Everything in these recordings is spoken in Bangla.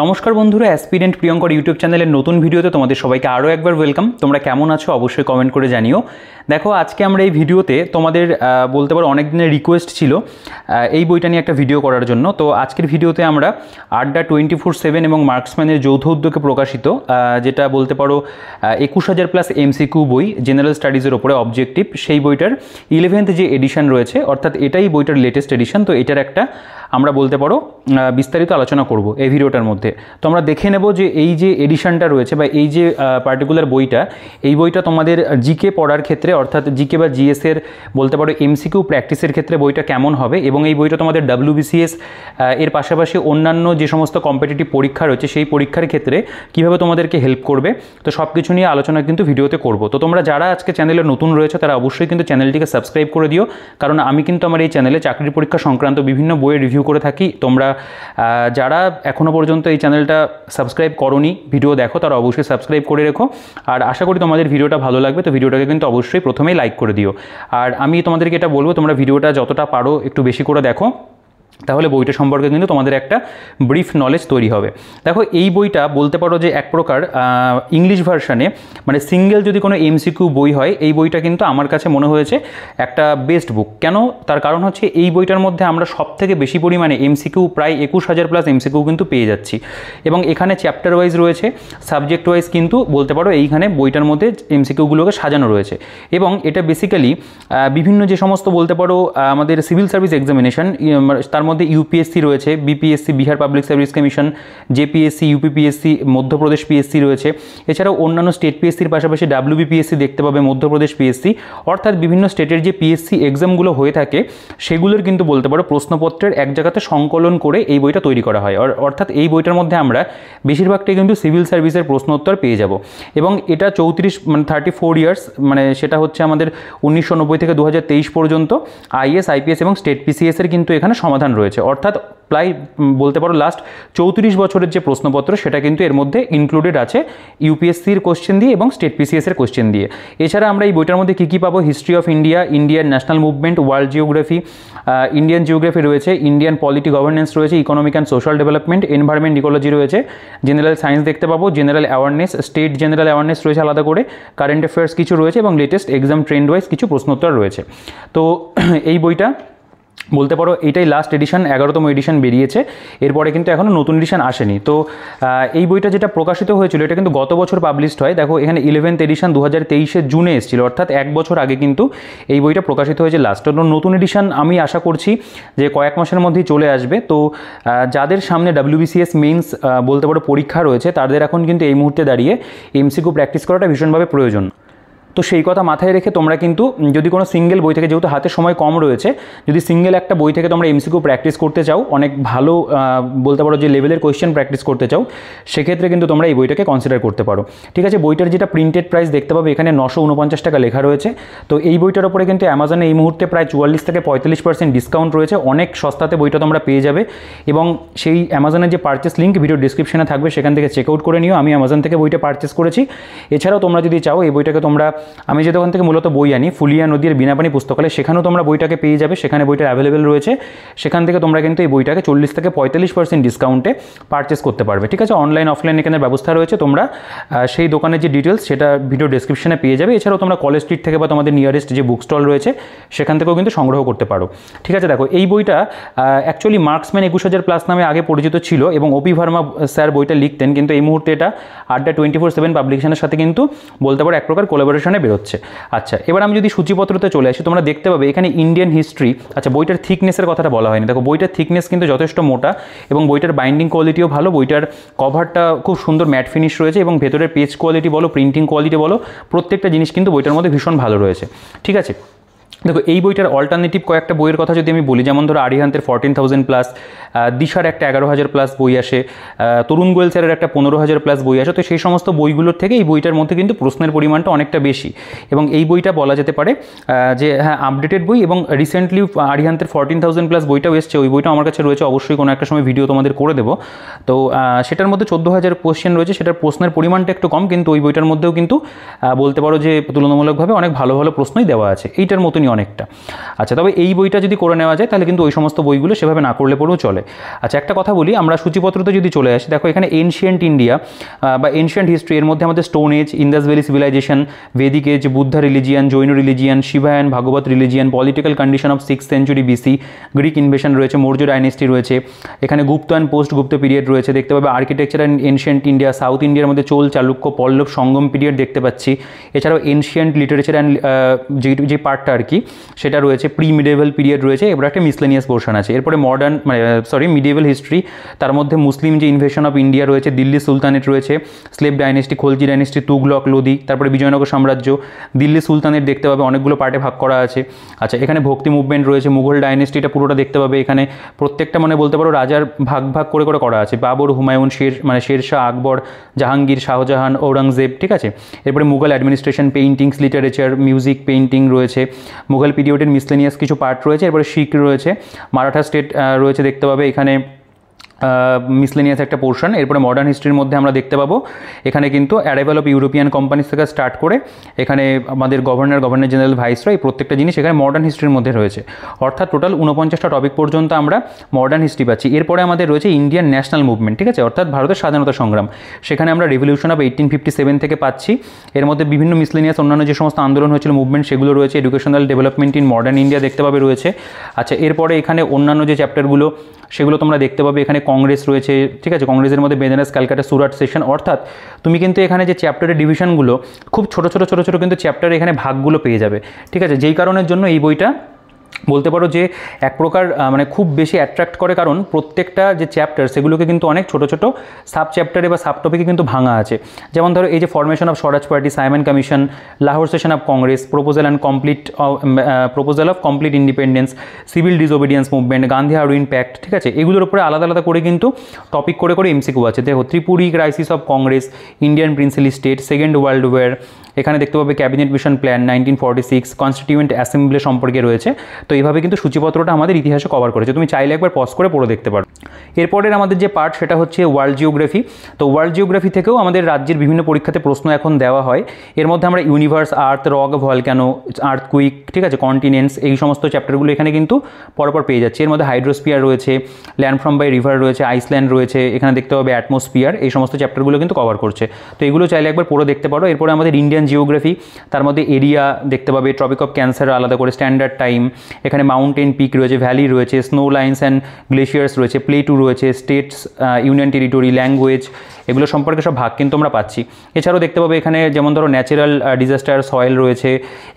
নমস্কার বন্ধুরা অ্যাসপিরেন্ট প্রিয়ঙ্কর ইউটিউব চ্যানেলের নতুন ভিডিওতে তোমাদের সবাইকে আরও একবার ওয়েলকাম তোমরা কেমন আছো অবশ্যই কমেন্ট করে জানিও দেখো আজকে আমরা এই ভিডিওতে তোমাদের বলতে পারো অনেক দিনের রিকোয়েস্ট ছিল এই বইটা নিয়ে একটা ভিডিও করার জন্য তো আজকের ভিডিওতে আমরা আড্ডা টোয়েন্টি ফোর সেভেন এবং মার্কসম্যানের যৌথ উদ্যোগে প্রকাশিত যেটা বলতে পারো একুশ হাজার প্লাস এমসিকিউ বই জেনারেল স্টাডিজের ওপরে অবজেক্টিভ সেই বইটার ইলেভেন্থ যে এডিশন রয়েছে অর্থাৎ এটাই বইটার লেটেস্ট এডিশন তো এটার একটা আমরা বলতে পারো বিস্তারিত আলোচনা করব এই ভিডিওটার মধ্যে সাথে তো আমরা দেখে নেব যে এই যে এডিশনটা রয়েছে বা এই যে পার্টিকুলার বইটা এই বইটা তোমাদের জিকে পড়ার ক্ষেত্রে অর্থাৎ জিকে বা জিএসের বলতে পারো এমসিকিউ প্র্যাকটিসের ক্ষেত্রে বইটা কেমন হবে এবং এই বইটা তোমাদের ডাব্লিউবিসিএস এর পাশাপাশি অন্যান্য যে সমস্ত কম্পিটিটিভ পরীক্ষা রয়েছে সেই পরীক্ষার ক্ষেত্রে কীভাবে তোমাদেরকে হেল্প করবে তো সব কিছু নিয়ে আলোচনা কিন্তু ভিডিওতে করব তো তোমরা যারা আজকে চ্যানেলে নতুন রয়েছে তারা অবশ্যই কিন্তু চ্যানেলটিকে সাবস্ক্রাইব করে দিও কারণ আমি কিন্তু আমার এই চ্যানেলে চাকরির পরীক্ষা সংক্রান্ত বিভিন্ন বইয়ের রিভিউ করে থাকি তোমরা যারা এখনও পর্যন্ত পর্যন্ত এই চ্যানেলটা সাবস্ক্রাইব করনি ভিডিও দেখো তারা অবশ্যই সাবস্ক্রাইব করে রেখো আর আশা করি তোমাদের ভিডিওটা ভালো লাগবে তো ভিডিওটাকে কিন্তু অবশ্যই প্রথমেই লাইক করে দিও আর আমি তোমাদেরকে এটা বলবো তোমরা ভিডিওটা যতটা পারো একটু বেশি করে দেখো তাহলে বইটা সম্পর্কে কিন্তু তোমাদের একটা ব্রিফ নলেজ তৈরি হবে দেখো এই বইটা বলতে পারো যে এক প্রকার ইংলিশ ভার্সানে মানে সিঙ্গেল যদি কোনো এমসিকিউ বই হয় এই বইটা কিন্তু আমার কাছে মনে হয়েছে একটা বেস্ট বুক কেন তার কারণ হচ্ছে এই বইটার মধ্যে আমরা সব থেকে বেশি পরিমাণে এমসিকিউ প্রায় একুশ হাজার প্লাস এমসিকিউ কিন্তু পেয়ে যাচ্ছি এবং এখানে চ্যাপ্টার ওয়াইজ রয়েছে সাবজেক্ট ওয়াইজ কিন্তু বলতে পারো এইখানে বইটার মধ্যে এমসিকিউগুলোকে সাজানো রয়েছে এবং এটা বেসিক্যালি বিভিন্ন যে সমস্ত বলতে পারো আমাদের সিভিল সার্ভিস এক্সামিনেশন তার মধ্যে ইউপিএসসি রয়েছে BPSC Bihar public service commission JPSC UPPSC Madhya Pradesh PSC রয়েছে এছাড়াও অন্যান্য স্টেট পিএসসির পাশাপাশি ডাব্লিউবিপিএসসি দেখতে পাবে মধ্যপ্রদেশ পিএসসি অর্থাৎ বিভিন্ন স্টেটের যে পিএসসি এক্সামগুলো হয়ে থাকে সেগুলোর কিন্তু বলতে পারো প্রশ্নপত্রের এক জায়গাতে সংকলন করে এই বইটা তৈরি করা হয় অর্থাৎ এই বইটার মধ্যে আমরা বেশিরভাগটাই কিন্তু সিভিল সার্ভিসের প্রশ্ন উত্তর পেয়ে যাব এবং এটা চৌত্রিশ মানে থার্টি ফোর ইয়ার্স মানে সেটা হচ্ছে আমাদের উনিশশো থেকে দু পর্যন্ত আইএস আইপিএস এবং স্টেট পিসিএসের কিন্তু এখানে সমাধান রয়েছে অর্থাৎ প্রায় বলতে পারো লাস্ট চৌত্রিশ বছরের যে প্রশ্নপত্র সেটা কিন্তু এর মধ্যে ইনক্লুডেড আছে ইউপিএসসির কোশ্চেন দিয়ে এবং স্টেট পিসিএসের কোশ্চেন দিয়ে এছাড়া আমরা এই বইটার মধ্যে কী কী পাবো history of India Indian national movement world geography Indian geography রয়েছে ইন্ডিয়ান পলিটি গভর্নেন্স রয়েছে economic and social development environment ecology রয়েছে জেনারেল সায়েন্স দেখতে পাবো general awareness state general awareness রয়েছে আলাদা করে কারেন্ট অ্যাফেয়ার্স কিছু রয়েছে এবং লেটেস্ট এক্সাম ট্রেন্ড ওয়াইজ কিছু প্রশ্নোত্তর রয়েছে তো এই বইটা বলতে পারো এইটাই লাস্ট এডিশন এগারোতম এডিশন বেরিয়েছে এরপরে কিন্তু এখনও নতুন এডিশন আসেনি তো এই বইটা যেটা প্রকাশিত হয়েছিল এটা কিন্তু গত বছর পাবলিশড হয় দেখো এখানে ইলেভেন্থ এডিশন দু হাজার তেইশে জুনে এসেছিল অর্থাৎ এক বছর আগে কিন্তু এই বইটা প্রকাশিত হয়েছে লাস্ট তো নতুন এডিশন আমি আশা করছি যে কয়েক মাসের মধ্যেই চলে আসবে তো যাদের সামনে ডাব্লিউবিসিএস মেইনস বলতে পারো পরীক্ষা রয়েছে তাদের এখন কিন্তু এই মুহূর্তে দাঁড়িয়ে এমসিকু প্র্যাকটিস করাটা ভীষণভাবে প্রয়োজন তো সেই কথা মাথায় রেখে তোমরা কিন্তু যদি কোনো সিঙ্গেল বই থেকে যেহেতু হাতে সময় কম রয়েছে যদি সিঙ্গেল একটা বই থেকে তোমরা এমসিকিউ প্র্যাকটিস করতে চাও অনেক ভালো বলতে পারো যে লেভেলের কোয়েশ্চেন প্র্যাকটিস করতে চাও সেক্ষেত্রে কিন্তু তোমরা এই বইটাকে কনসিডার করতে পারো ঠিক আছে বইটার যেটা প্রিন্টেড প্রাইস দেখতে পাবে এখানে নশো উনপঞ্চাশ টাকা লেখা রয়েছে তো এই বইটার ওপরে কিন্তু অ্যামাজনে এই মুহূর্তে প্রায় চুয়াল্লিশ থেকে পঁয়তাল্লিশ পার্সেন্ট ডিসকাউন্ট রয়েছে অনেক সস্তাতে বইটা তোমরা পেয়ে যাবে এবং সেই অ্যামাজনের যে পার্চেস লিঙ্ক ভিডিও ডিসক্রিপশনে থাকবে সেখান থেকে চেক আউট করে নিও আমি অ্যামাজন থেকে বইটা পার্চেস করেছি এছাড়াও তোমরা যদি চাও এই বইটাকে তোমরা আমি যে দোকান থেকে মূলত বই আনি ফুলিয়া নদীর বিনাপানি পুস্তকালয় সেখানেও তোমরা বইটাকে পেয়ে যাবে সেখানে বইটা অ্যাভেলেবেল রয়েছে সেখান থেকে তোমরা কিন্তু এই বইটাকে চল্লিশ থেকে পঁয়তাল্লিশ পার্সেন্ট ডিসকাউন্টে পারচেস করতে পারবে ঠিক আছে অনলাইন অফলাইন এখানে ব্যবস্থা রয়েছে তোমরা সেই দোকানের যে ডিটেলস সেটা ভিডিও ডিসক্রিপশনে পেয়ে যাবে এছাড়াও তোমরা কলেজ স্ট্রিট থেকে বা তোমাদের নিয়ারেস্ট যে বুক স্টল রয়েছে সেখান থেকেও কিন্তু সংগ্রহ করতে পারো ঠিক আছে দেখো এই বইটা অ্যাকচুয়ালি মার্কসম্যান একুশ হাজার প্লাস নামে আগে পরিচিত ছিল এবং অপি ভার্মা স্যার বইটা লিখতেন কিন্তু এই মুহূর্তে এটা আড্ডা টোয়েন্টি ফোর সেভেন পাবলিকেশনের সাথে কিন্তু বলতে পারো এক প্রকার কোলাবোরেশনে এখানে বেরোচ্ছে আচ্ছা এবার আমি যদি সূচিপত্রতে চলে আসি তোমরা দেখতে পাবে এখানে ইন্ডিয়ান হিস্ট্রি আচ্ছা বইটার থিকনেসের কথাটা বলা হয়নি দেখো বইটার থিকনেস কিন্তু যথেষ্ট মোটা এবং বইটার বাইন্ডিং কোয়ালিটিও ভালো বইটার কভারটা খুব সুন্দর ম্যাট ফিনিশ রয়েছে এবং ভেতরের পেজ কোয়ালিটি বলো প্রিন্টিং কোয়ালিটি বলো প্রত্যেকটা জিনিস কিন্তু বইটার মধ্যে ভীষণ ভালো রয়েছে ঠিক আছে দেখো এই বইটার অল্টারনেটিভ কয়েকটা বইয়ের কথা যদি আমি বলি যেমন ধরো আরিহান্তের ফর্টিন থাউজেন্ড প্লাস দিশার একটা এগারো হাজার প্লাস বই আসে তরুণ গোয়েল স্যারের একটা পনেরো হাজার প্লাস বই আসে তো সেই সমস্ত বইগুলোর থেকে এই বইটার মধ্যে কিন্তু প্রশ্নের পরিমাণটা অনেকটা বেশি এবং এই বইটা বলা যেতে পারে যে হ্যাঁ আপডেটেড বই এবং রিসেন্টলি আরিহান্তের ফর্টিন থাউজেন্ড প্লাস বইটাও এসছে ওই বইটা আমার কাছে রয়েছে অবশ্যই কোনো একটা সময় ভিডিও তোমাদের করে দেবো তো সেটার মধ্যে চোদ্দো হাজার কোশ্চেন রয়েছে সেটার প্রশ্নের পরিমাণটা একটু কম কিন্তু ওই বইটার মধ্যেও কিন্তু বলতে পারো যে তুলনামূলকভাবে অনেক ভালো ভালো প্রশ্নই দেওয়া আছে এইটার মতনই অনেকটা আচ্ছা তবে এই বইটা যদি করে নেওয়া যায় তাহলে কিন্তু ওই সমস্ত বইগুলো সেভাবে না করলে পরেও চলে আচ্ছা একটা কথা বলি আমরা সূচিপত্রতে যদি চলে আসি দেখো এখানে এনশিয়েন্ট ইন্ডিয়া বা এনশিয়েন্ট হিস্ট্রি এর মধ্যে আমাদের stone age Indus valley civilization Vedic age Buddha religion Jain religion শিবায়ন Bhagavata religion political condition of six century BC Greek invasion রয়েছে মৌর্য ডাইনেস্টি রয়েছে এখানে Gupta and post Gupta period রয়েছে দেখতে পাবে architecture and ancient India south ইন্ডিয়ার মধ্যে চোল চালুক্য পল্লব সঙ্গম পিরিয়ড দেখতে পাচ্ছি এছাড়াও এনশিয়েন্ট লিটারেচার অ্যান্ড যে পার্টটা আর কি সেটা রয়েছে প্রি মিডেভেল পিরিয়ড রয়েছে এবার একটা মিসলেনিয়াস পোর্শন আছে এরপরে মডার্ন মানে সরি মিডিয়েভেল হিস্ট্রি তার মধ্যে মুসলিম যে ইনভেশন অফ ইন্ডিয়া রয়েছে দিল্লি সুলতানেট রয়েছে slave dynasty Khalji dynasty Tughlaq Lodi তারপরে বিজয়নগর সাম্রাজ্য দিল্লি সুলতানের দেখতে পাবে অনেকগুলো পার্টে ভাগ করা আছে আচ্ছা এখানে ভক্তি মুভমেন্ট রয়েছে মুঘল ডাইনেস্টিটা পুরোটা দেখতে পাবে এখানে প্রত্যেকটা মানে বলতে পারো রাজার ভাগ ভাগ করে করে করা আছে বাবর হুমায়ুন শের মানে শেরশাহ আকবর জাহাঙ্গীর শাহজাহান ঔরঙ্গজেব ঠিক আছে এরপরে Mughal administration paintings literature music painting রয়েছে মুঘল পিরিয়ডের মিসলেনিয়াস কিছু পার্ট রয়েছে এরপরে শিখ রয়েছে মারাঠা স্টেট রয়েছে দেখতে পাবে এখানে মিসলেনিয়াস একটা পোর্শন এরপরে মডার্ন হিস্ট্রির মধ্যে আমরা দেখতে পাবো এখানে কিন্তু অ্যারাইভাল অফ ইউরোপিয়ান কোম্পানিস থেকে স্টার্ট করে এখানে আমাদের গভর্নর গভর্নর জেনারেল ভাইসরা এই প্রত্যেকটা জিনিস এখানে মডার্ন হিস্ট্রির মধ্যে রয়েছে অর্থাৎ টোটাল উনপঞ্চাশটা টপিক পর্যন্ত আমরা মডার্ন হিস্ট্রি পাচ্ছি এরপরে আমাদের রয়েছে ইন্ডিয়ান ন্যাশনাল মুভমেন্ট ঠিক আছে অর্থাৎ ভারতের স্বাধীনতা সংগ্রাম সেখানে আমরা revolution of eighteen fifty seven থেকে পাচ্ছি এর মধ্যে বিভিন্ন মিসলেনিয়াস অন্যান্য যে সমস্ত আন্দোলন হয়েছিল মুভমেন্ট সেগুলো রয়েছে educational development in modern India দেখতে পাবে রয়েছে আচ্ছা এরপরে এখানে অন্যান্য যে চ্যাপ্টারগুলো সেগুলো তোমরা দেখতে পাবে এখানে কংগ্রেস রয়েছে ঠিক আছে কংগ্রেসের মধ্যে বেদানাস ক্যালকাটা সুরাট সেশন অর্থাৎ তুমি কিন্তু এখানে যে চ্যাপ্টারের ডিভিশনগুলো খুব ছোট ছোট ছোট ছোট কিন্তু চ্যাপ্টার এখানে ভাগগুলো পেয়ে যাবে ঠিক আছে যেই কারণের জন্য এই বইটা বলতে পারো যে এক প্রকার মানে খুব বেশি অ্যাট্রাক্ট করে কারণ প্রত্যেকটা যে চ্যাপ্টার সেগুলোকে কিন্তু অনেক ছোট ছোট সাব চ্যাপ্টারে বা সাব টপিকে কিন্তু ভাঙা আছে যেমন ধরো এই যে formation of Swaraj party Simon commission Lahore session of Congress proposal and complete proposal of complete independence civil disobedience movement Gandhi Irwin pact ঠিক আছে এগুলোর উপরে আলাদা আলাদা করে কিন্তু টপিক করে করে এমসিকিউ আছে দেখো Tripuri crisis of Congress Indian princely state second world war এখানে দেখতে পাবে cabinet mission plan nineteen forty six constituent assembly সম্পর্কে রয়েছে তো এইভাবে কিন্তু সূচিপত্রটা আমাদের ইতিহাসে কভার করেছে তুমি চাইলে একবার পজ করে পড়ে দেখতে পারো এরপরের আমাদের যে পার্ট সেটা হচ্ছে ওয়ার্ল্ড জিওগ্রাফি তো ওয়ার্ল্ড জিওগ্রাফি থেকেও আমাদের রাজ্যের বিভিন্ন পরীক্ষাতে প্রশ্ন এখন দেওয়া হয় এর মধ্যে আমরা universe earth rock volcano earthquake ঠিক আছে কন্টিনেন্টস এই সমস্ত চ্যাপ্টারগুলো এখানে কিন্তু পরপর পেয়ে যাচ্ছে এর মধ্যে হাইড্রোস্পিয়ার রয়েছে ল্যান্ড ফ্রম বাই রিভার রয়েছে আইসল্যান্ড রয়েছে এখানে দেখতে হবে অ্যাটমোস্ফিয়ার এই সমস্ত চ্যাপ্টারগুলো কিন্তু কভার করছে তো এগুলো চাইলে একবার পড়ে দেখতে পারো এরপরে আমাদের ইন্ডিয়ান জিওগ্রাফি তার মধ্যে এরিয়া দেখতে পাবে ট্রপিক অফ ক্যান্সার আলাদা করে স্ট্যান্ডার্ড টাইম এখানে মাউন্টেন পিক রয়েছে ভ্যালি রয়েছে স্নো লাইন্স অ্যান্ড গ্লেশিয়ার্স রয়েছে প্লেটু রয়েছে স্টেটস ইউনিয়ন টেরিটরি ল্যাঙ্গুয়েজ এগুলো সম্পর্কে সব ভাগ কিন্তু আমরা পাচ্ছি এছাড়াও দেখতে পাবো এখানে যেমন ধরো ন্যাচারাল ডিজাস্টার সয়েল রয়েছে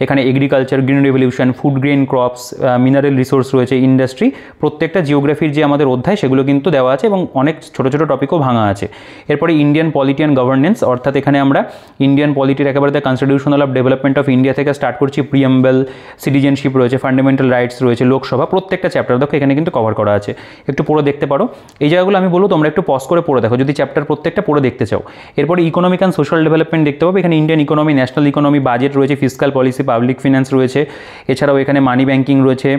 এখানে agriculture green revolution food grain crops mineral resource রয়েছে ইন্ডাস্ট্রি প্রত্যেকটা জিওগ্রাফির যে আমাদের অধ্যায় সেগুলো কিন্তু দেওয়া আছে এবং অনেক ছোট ছোট টপিকও ভাঙা আছে এরপরে ইন্ডিয়ান পলিটি অ্যান্ড গভর্নেন্স অর্থাৎ এখানে আমরা ইন্ডিয়ান পলিটির একেবারে constitutional of development of India থেকে স্টার্ট করছি প্রিয়াম্বেল সিটিজেনশিপ রয়েছে ফান্ডামেন্টাল রাইটস রয়েছে লোকসভা প্রত্যেকটা চ্যাপ্টার দেখো এখানে কিন্তু কভার করা আছে একটু পড়ে দেখতে পারো এই জায়গাগুলো আমি বলবো তোমরা একটু পজ করে পড়ে দেখো যদি চ্যাপ্টার প্রত্যেকটা পড়ে দেখতে চাও এরপরে ইকোনমিক অ্যান্ড সোশ্যাল ডেভেলপমেন্ট দেখতে পাবো এখানে Indian economy national economy budget রয়েছে ফিজিক্যাল পলিসি পাবলিক ফিন্যান্স রয়েছে এছাড়াও এখানে মানি ব্যাঙ্কিং রয়েছে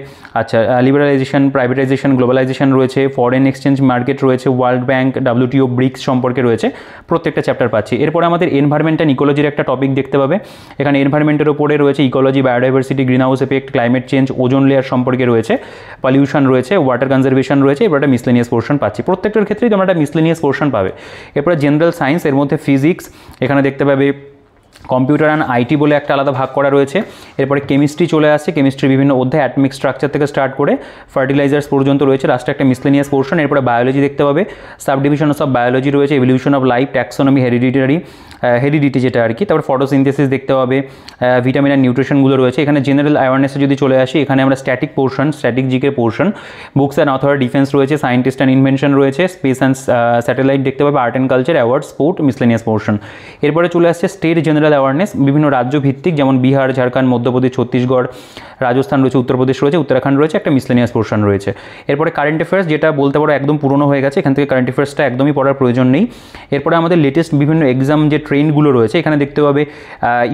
আচ্ছা লিবারালাইজেশন প্রাইভেটাইজেশন গ্লোবালাইজেশন রয়েছে ফরেন এক্সচেঞ্জ মার্কেট রয়েছে ওয়ার্ল্ড ব্যাঙ্ক ডাব্লিউটিও ব্রিক্স সম্পর্কে রয়েছে প্রত্যেকটা চ্যাপ্টার পাচ্ছি এরপরে আমাদের এনভারমেন্ট অ্যান্ড ইকোলজির একটা টপিক দেখতে পাবে এখানে এনভারমেন্টের ওপরে রয়েছে ecology biodiversity greenhouse effect climate change ozone ozone layer সম্পর্কে রয়েছে পলিউশন রয়েছে ওয়াটার কনজারভেশন রয়েছে এবার একটা মিসলেনিয়াস পোর্শন পাচ্ছি প্রত্যেকটার ক্ষেত্রেই তোমরা একটা মিসলেনিয়াস পোর্শন পাবে এরপরে জেনারেল সায়েন্স এর মধ্যে ফিজিক্স এখানে দেখতে পাবে কম্পিউটার অ্যান্ড আইটি বলে একটা আলাদা ভাগ করা রয়েছে এরপরে কেমিস্ট্রি চলে আসছে কেমিস্ট্রি বিভিন্ন অধ্যায় অ্যাটমিক স্ট্রাকচার থেকে স্টার্ট করে ফার্টিলাইজার্স পর্যন্ত রয়েছে লাস্টে একটা মিসলেনিয়াস পোর্শন এরপরে বায়োলজি দেখতে পাবে সাব ডিভিশন অফ বায়োলজি রয়েছে evolution of life taxonomy hereditary heredity যেটা আর কি তারপর ফটোসিনথেসিস দেখতে পাবে ভিটামিন আর নিউট্রিশনগুলো রয়েছে এখানে জেনারেল অ্যাওয়ারনেসে যদি চলে আসি এখানে আমরা স্ট্যাটিক পোর্শন স্ট্যাটিক জিকের portion books and author defence রয়েছে সায়েন্টিস্ট অ্যান্ড ইনভেনশন রয়েছে স্পেস অ্যান্ড স্যাটেলাইট দেখতে পাবে art and culture award sport miscellaneous portion এরপরে চলে আসছে স্টেট জেনারেল অ্যাওয়ারনেস বিভিন্ন রাজ্য ভিত্তিক যেমন বিহার ঝাড়খণ্ড মধ্যপ্রদেশ ছত্তিশগড় রাজস্থান রয়েছে উত্তরপ্রদেশ রয়েছে উত্তরাখণ্ড রয়েছে একটা মিসলেনিয়াস পোর্শন রয়েছে এরপরে কারেন্ট অ্যাফেয়ার্স যেটা বলতে পারো একদম পুরনো হয়ে গেছে এখান থেকে কারেন্ট অ্যাফেয়ার্সটা একদমই পড়ার প্রয়োজন নেই এরপরে আমাদের লেটেস্ট বিভিন্ন এক্সাম যে ট্রেনগুলো রয়েছে এখানে দেখতে পাবে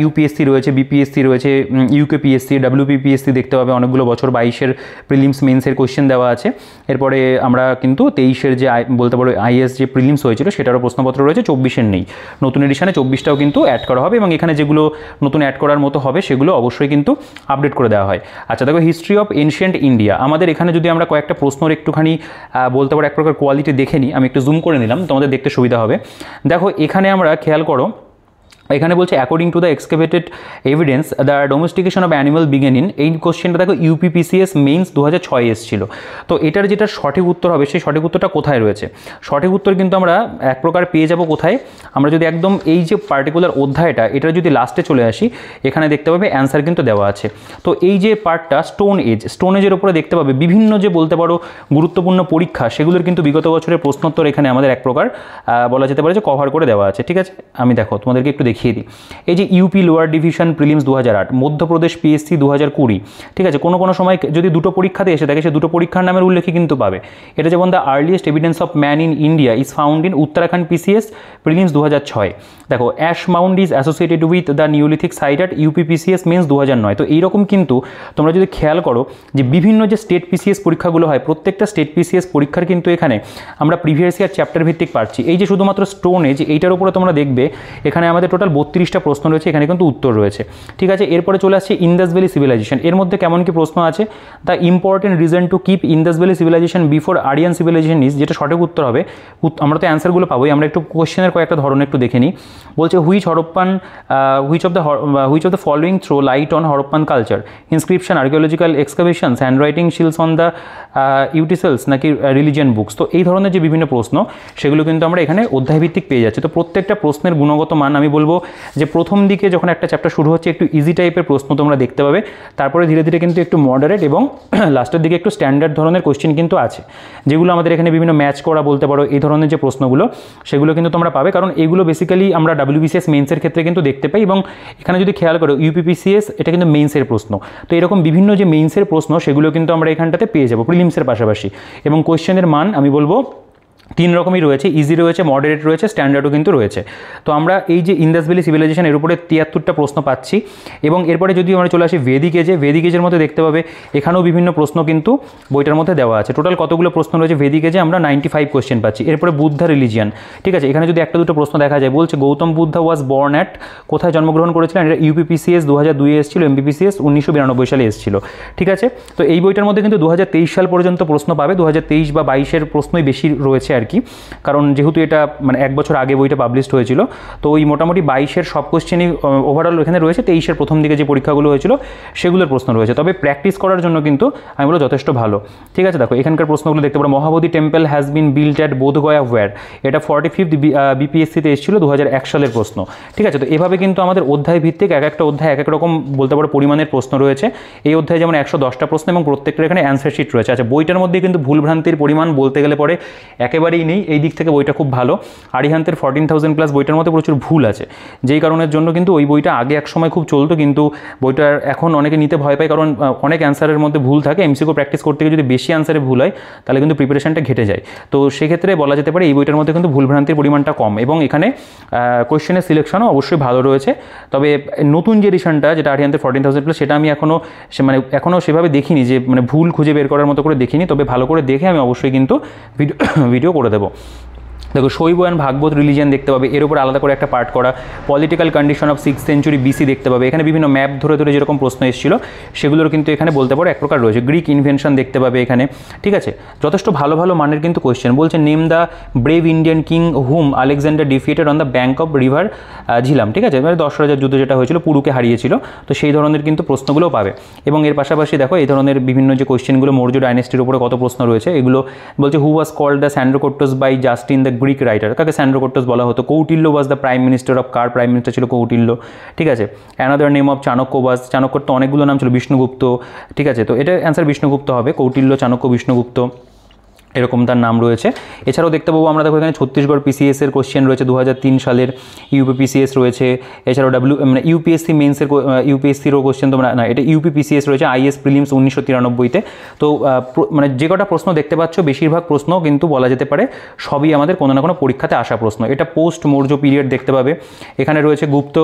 ইউপিএসসি রয়েছে বিপিএসসি রয়েছে ইউকেপিএসসি ডাব্লিউপিপিএসসি দেখতে পাবে অনেকগুলো বছর বাইশের প্রিলিমস মেন্সের কোয়েশ্চেন দেওয়া আছে এরপরে আমরা কিন্তু তেইশের যে বলতে পারো আইএস যে প্রিলিমস হয়েছিল সেটারও প্রশ্নপত্র রয়েছে চব্বিশের নেই নতুন এডিশনে চব্বিশটাও কিন্তু অ্যাড করা হবে এবং এখানে যেগুলো নতুন অ্যাড করার মতো হবে সেগুলো অবশ্যই কিন্তু আপডেট করে দেওয়া হয় আচ্ছা দেখো হিস্ট্রি অফ এনশিয়েন্ট ইন্ডিয়া আমাদের এখানে যদি আমরা কয়েকটা প্রশ্নর একটুখানি বলতে পারো এক প্রকার কোয়ালিটি দেখে নিই আমি একটু জুম করে নিলাম তোমাদের দেখতে সুবিধা হবে দেখো এখানে আমরা খেয়াল করো এখানে বলছে according to the excavated evidence the domestication of animal began এই কোশ্চেনটা দেখো ইউপিপিসিএস মেইনস দু হাজার ছয় এসেছিল তো এটার যেটা সঠিক উত্তর হবে সেই সঠিক উত্তরটা কোথায় রয়েছে সঠিক উত্তর কিন্তু আমরা এক প্রকার পেয়ে যাব কোথায় আমরা যদি একদম এই যে পার্টিকুলার অধ্যায়টা এটা যদি লাস্টে চলে আসি এখানে দেখতে পাবে অ্যান্সার কিন্তু দেওয়া আছে তো এই যে পার্টটা স্টোন এজ স্টোন এজের উপরে দেখতে পাবে বিভিন্ন যে বলতে পারো গুরুত্বপূর্ণ পরীক্ষা সেগুলোর কিন্তু বিগত বছরের প্রশ্নোত্তর এখানে আমাদের এক প্রকার বলা যেতে পারে যে কভার করে দেওয়া আছে ঠিক আছে আমি দেখো তোমাদেরকে একটু দেখিয়ে দিই এই যে ইউপি লোয়ার ডিভিশন প্রিলিমস দু মধ্যপ্রদেশ পিএসসি দু ঠিক আছে কোনো কোনো সময় যদি দুটো পরীক্ষাতে এসে থাকে সে দুটো পরীক্ষার নামের উল্লেখে কিন্তু পাবে এটা যেমন the earliest evidence of man in India is found in Uttarakhand PCS prelims দু ছয় দেখো ash mound is associated with the neolithic সাইডাট ইউপিপিসিএস মিন্স দু হাজার নয় তো এইরকম কিন্তু তোমরা যদি খেয়াল করো যে বিভিন্ন যে স্টেট পিসিএস পরীক্ষাগুলো হয় প্রত্যেকটা স্টেট পিসিএস পরীক্ষার কিন্তু এখানে আমরা প্রিভিয়াস ইয়ার চ্যাপ্টার ভিত্তিক পাচ্ছি এই যে শুধুমাত্র স্টোনে যে এইটার উপরে তোমরা দেখবে এখানে আমাদের টোটাল বত্রিশটা প্রশ্ন রয়েছে এখানে কিন্তু উত্তর রয়েছে ঠিক আছে এরপরে চলে আসছে ইন্দাস ভ্যালি সিভিলাইজেশন এর মধ্যে কেমন কি প্রশ্ন আছে the important reason to keep Indus valley civilization before Aryan civilization is যেটা সঠিক উত্তর হবে আমরা তো অ্যান্সারগুলো পাবোই আমরা একটু কোয়েশ্চেনের কয়েকটা হরণ একটু দেখে নিই বলছে which Harappan which of the which of the following throw light on Harappan culture inscription archaeological excavations hand writing seals on the utensils নাকি রিলিজিয়ান বুকস তো এই ধরনের যে বিভিন্ন প্রশ্ন সেগুলো কিন্তু আমরা এখানে অধ্যায়ভিত্তিক পেয়ে যাচ্ছি তো প্রত্যেকটা প্রশ্নের গুণগত মান আমি বলবো যে প্রথম দিকে যখন একটা চ্যাপ্টার শুরু হচ্ছে একটু ইজি টাইপের প্রশ্ন তোমরা দেখতে পাবে তারপরে ধীরে ধীরে কিন্তু একটু মডারেট এবং লাস্টের দিকে একটু স্ট্যান্ডার্ড ধরনের কোশ্চেন কিন্তু আছে যেগুলো আমাদের এখানে বিভিন্ন ম্যাচ করা বলতে পারো এই ধরনের যে প্রশ্নগুলো সেগুলো কিন্তু তোমরা পাবে কারণ এগুলো বেসিক্যালি আমরা ডাব্লিউবিসিএস মেন্সের ক্ষেত্রে কিন্তু দেখতে পাই এবং এখানে যদি খেয়াল করো ইউপিপিসিএস এটা কিন্তু মেন্সের প্রশ্ন তো এরকম বিভিন্ন যে মেন্সের প্রশ্ন সেগুলো কিন্তু আমরা এখানটাতে পেয়ে যাবো প্রিলিমসের পাশাপাশি এবং কোয়েশ্চেনের মান আমি বলবো তিন রকমই রয়েছে ইজি রয়েছে মডারেট রয়েছে স্ট্যান্ডার্ডও কিন্তু রয়েছে তো আমরা এই যে ইন্দাস ভ্যালি সিভিলাইজেশন এর উপরে তিয়াত্তরটা প্রশ্ন পাচ্ছি এবং এরপরে যদি আমরা চলে আসি ভেদিক এজে মধ্যে দেখতে পাবে এখানেও বিভিন্ন প্রশ্ন কিন্তু বইটার মধ্যে দেওয়া আছে টোটাল কতগুলো প্রশ্ন রয়েছে ভেদিক আমরা নাইনটি ফাইভ কোয়েশ্চেন পাচ্ছি এরপরে বুদ্ধা রিলিজিয়ান ঠিক আছে এখানে যদি একটা দুটো প্রশ্ন দেখা যায় বলছে Gautam Buddha was born at কোথায় জন্মগ্রহণ করেছিলেন এটা ইউপিপিসিএস দু হাজার দুই এসেছিল এমবিপিসিএস উনিশশো বিরানব্বই সালে এসেছিল ঠিক আছে তো এই বইটার মধ্যে কিন্তু দু সাল পর্যন্ত প্রশ্ন পাবে দু বা বাইশের প্রশ্নই বেশি রয়েছে আর আর কি কারণ যেহেতু এটা মানে এক বছর আগে বইটা পাবলিশড হয়েছিল তো ওই মোটামুটি বাইশের সব কোশ্চেনই ওভারঅল এখানে রয়েছে তেইশের প্রথম দিকে যে পরীক্ষাগুলো হয়েছিল সেগুলোর প্রশ্ন রয়েছে তবে প্র্যাকটিস করার জন্য কিন্তু আমি বলো যথেষ্ট ভালো ঠিক আছে দেখো এখানকার প্রশ্নগুলো দেখতে পারো Mahabodhi temple has been built at Bodhgaya where এটা ফর্টি ফিফথ বিপিএসসিতে এসেছিল দু হাজার এক সালের প্রশ্ন ঠিক আছে তো এভাবে কিন্তু আমাদের অধ্যায় ভিত্তিক এক একটা অধ্যায় এক এক রকম বলতে পারো পরিমাণের প্রশ্ন রয়েছে এই অধ্যায়ে যেমন একশো দশটা প্রশ্ন এবং প্রত্যেকটা এখানে অ্যান্সার শিট রয়েছে আচ্ছা বইটার মধ্যে কিন্তু ভুলভ্রান্তির পরিমাণ বলতে গেলে পরে একেবারে একেবারেই নেই এই দিক থেকে বইটা খুব ভালো আরিহান্তের ফর্টিন থাউজেন্ড প্লাস বইটার মধ্যে প্রচুর ভুল আছে যেই কারণের জন্য কিন্তু ওই বইটা আগে এক সময় খুব চলতো কিন্তু বইটার এখন অনেকে নিতে ভয় পায় কারণ অনেক অ্যান্সারের মধ্যে ভুল থাকে কো প্র্যাকটিস করতে গিয়ে যদি বেশি অ্যান্সারে ভুল হয় তাহলে কিন্তু প্রিপারেশনটা ঘেটে যায় তো সেক্ষেত্রে বলা যেতে পারে এই বইটার মধ্যে কিন্তু ভুলভ্রান্তির পরিমাণটা কম এবং এখানে কোয়েশ্চেনের সিলেকশনও অবশ্যই ভালো রয়েছে তবে নতুন যে রিশনটা যেটা আরিহান্তের ফর্টিন থাউজেন্ড প্লাস সেটা আমি এখনও মানে এখনও সেভাবে দেখিনি যে মানে ভুল খুঁজে বের করার মতো করে দেখিনি তবে ভালো করে দেখে আমি অবশ্যই কিন্তু ভিডিও ভিডিও ころでも দেখো শৈব অ্যান্ড ভাগবত রিলিজিয়ান দেখতে পাবে এর উপর আলাদা করে একটা পার্ট করা political condition of six century BC দেখতে পাবে এখানে বিভিন্ন ম্যাপ ধরে ধরে যেরকম প্রশ্ন এসেছিল সেগুলোর কিন্তু এখানে বলতে পারো এক প্রকার রয়েছে গ্রিক ইনভেনশন দেখতে পাবে এখানে ঠিক আছে যথেষ্ট ভালো ভালো মানের কিন্তু কোয়েশ্চেন বলছে name the brave Indian king whom Alexander defeated on the bank of river Jhelum ঠিক আছে মানে দশ রাজার যুদ্ধ যেটা হয়েছিল পুরুকে হারিয়েছিল তো সেই ধরনের কিন্তু প্রশ্নগুলো পাবে এবং এর পাশাপাশি দেখো এই ধরনের বিভিন্ন যে কোয়েশ্চেনগুলো মৌর্য ডাইনেস্টির উপরে কত প্রশ্ন রয়েছে এগুলো বলছে who was called the Sandrocottos by Justin the Greek writer কাকে স্যান্ড্রোকোট্টাস বলা হতো Kautilya was the prime minister of কার প্রাইম মিনিস্টার ছিল কৌটিল্য ঠিক আছে another name of Chanakya was চাণক্যর তো অনেকগুলো নাম ছিল বিষ্ণুগুপ্ত ঠিক আছে তো এটা অ্যান্সার বিষ্ণুগুপ্ত হবে কৌটিল্য চাণক্য বিষ্ণুগুপ্ত এরকম তার নাম রয়েছে এছাড়াও দেখতে পাবো আমরা দেখো এখানে ছত্তিশগড় পিসিএসের কোশ্চেন রয়েছে দু সালের ইউপিপিসিএস রয়েছে এছাড়াও ডাব্লিউ মানে ইউপিএসসি মেন্সের ইউপিএসসিরও কোশ্চেন তোমরা না এটা ইউপিপিসিএস রয়েছে আইএস প্রিলিমস উনিশশো তিরানব্বইতে তো মানে যে কটা প্রশ্ন দেখতে পাচ্ছ বেশিরভাগ প্রশ্ন কিন্তু বলা যেতে পারে সবই আমাদের কোনো না কোনো পরীক্ষাতে আসা প্রশ্ন এটা পোস্ট মৌর্য পিরিয়ড দেখতে পাবে এখানে রয়েছে গুপ্ত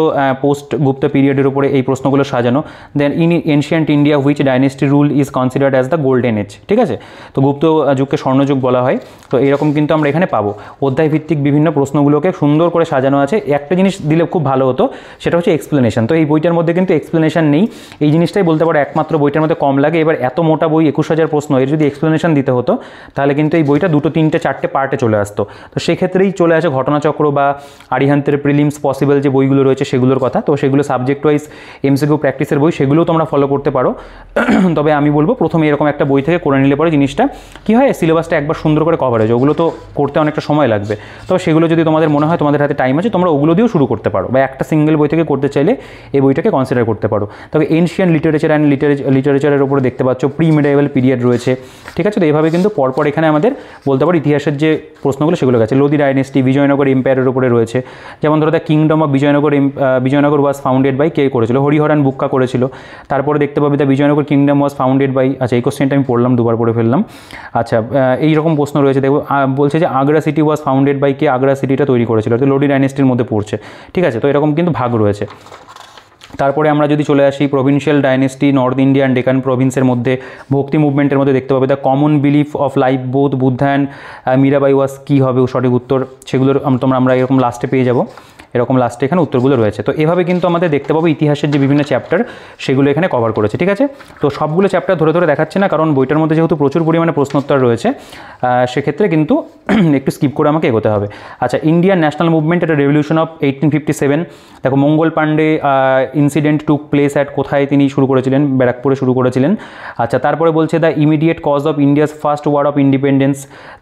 পোস্ট গুপ্ত পিরিয়ডের উপরে এই প্রশ্নগুলো সাজানো then in ancient India which dynasty rule is considered as the golden age ঠিক আছে তো গুপ্ত যুগকে স্বর্ণ মনোযোগ বলা হয় তো এরকম কিন্তু আমরা এখানে পাবো অধ্যায়ভিত্তিক বিভিন্ন প্রশ্নগুলোকে সুন্দর করে সাজানো আছে একটা জিনিস দিলে খুব ভালো হতো সেটা হচ্ছে এক্সপ্লেনেশন তো এই বইটার মধ্যে কিন্তু এক্সপ্লেনেশন নেই এই জিনিসটাই বলতে পারো একমাত্র বইটার মধ্যে কম লাগে এবার এত মোটা বই একুশ হাজার প্রশ্ন এর যদি এক্সপ্লেনেশন দিতে হতো তাহলে কিন্তু এই বইটা দুটো তিনটে চারটে পার্টে চলে আসতো তো সেক্ষেত্রেই চলে আসে ঘটনাচক্র বা আরিহান্তের প্রিলিমস পসিবল যে বইগুলো রয়েছে সেগুলোর কথা তো সেগুলো সাবজেক্ট ওয়াইজ এমসিকিউ প্র্যাকটিসের বই সেগুলোও তোমরা ফলো করতে পারো তবে আমি বলবো প্রথমে এরকম একটা বই থেকে করে নিলে পরে জিনিসটা কী হয় সিলেবাস কাজটা একবার সুন্দর করে কভারেজ ওগুলো তো করতে অনেকটা সময় লাগবে তবে সেগুলো যদি তোমাদের মনে হয় তোমাদের হাতে টাইম আছে তোমরা ওগুলো দিয়েও শুরু করতে পারো বা একটা সিঙ্গেল বই থেকে করতে চাইলে এই বইটাকে কনসিডার করতে পারো তবে এনশিয়ান লিটারেচার অ্যান্ড লিটারেচারের উপরে দেখতে পাচ্ছ প্রি মিডাইভাল পিরিয়ড রয়েছে ঠিক আছে তো এভাবে কিন্তু পরপর এখানে আমাদের বলতে পারো ইতিহাসের যে প্রশ্নগুলো সেগুলো গেছে লোদি ডাইনেস্টি বিজয়নগর এম্পায়ারের উপরে রয়েছে যেমন ধরো the kingdom of Vijayanagara Vijayanagara was founded by কে করেছিল হরিহরান বুক্কা করেছিল তারপরে দেখতে পাবে the Vijayanagara kingdom was founded by আচ্ছা এই কোশ্চেনটা আমি পড়লাম দুবার পড়ে ফেললাম আচ্ছা এই রকম প্রশ্ন রয়েছে দেখো বলছে যে Agra city was founded by কে আগ্রা সিটিটা তৈরি করেছিল তো লোডি ডাইনেস্টির মধ্যে পড়ছে ঠিক আছে তো এরকম কিন্তু ভাগ রয়েছে তারপরে আমরা যদি চলে আসি provincial dynasty north Indian Deccan প্রভিন্সের মধ্যে ভক্তি মুভমেন্টের মধ্যে দেখতে পাবে the common belief of life বোধ বুদ্ধায়ন মীরাবাই ওয়াস কী হবে সঠিক উত্তর সেগুলোর তোমরা আমরা এরকম লাস্টে পেয়ে যাবো এরকম লাস্টে এখানে উত্তরগুলো রয়েছে তো এভাবে কিন্তু আমাদের দেখতে পাবো ইতিহাসের যে বিভিন্ন চ্যাপ্টার সেগুলো এখানে কভার করেছে ঠিক আছে তো সবগুলো চ্যাপ্টার ধরে ধরে দেখাচ্ছে না কারণ বইটার মধ্যে যেহেতু প্রচুর পরিমাণে প্রশ্নোত্তর রয়েছে সেক্ষেত্রে কিন্তু একটু স্কিপ করে আমাকে এগোতে হবে আচ্ছা ইন্ডিয়ান ন্যাশনাল মুভমেন্ট এটা revolution of eighteen fifty seven দেখো Mangal Pandey incident took place at কোথায় তিনি শুরু করেছিলেন ব্যারাকপুরে শুরু করেছিলেন আচ্ছা তারপরে বলছে the immediate cause of India's first war of independence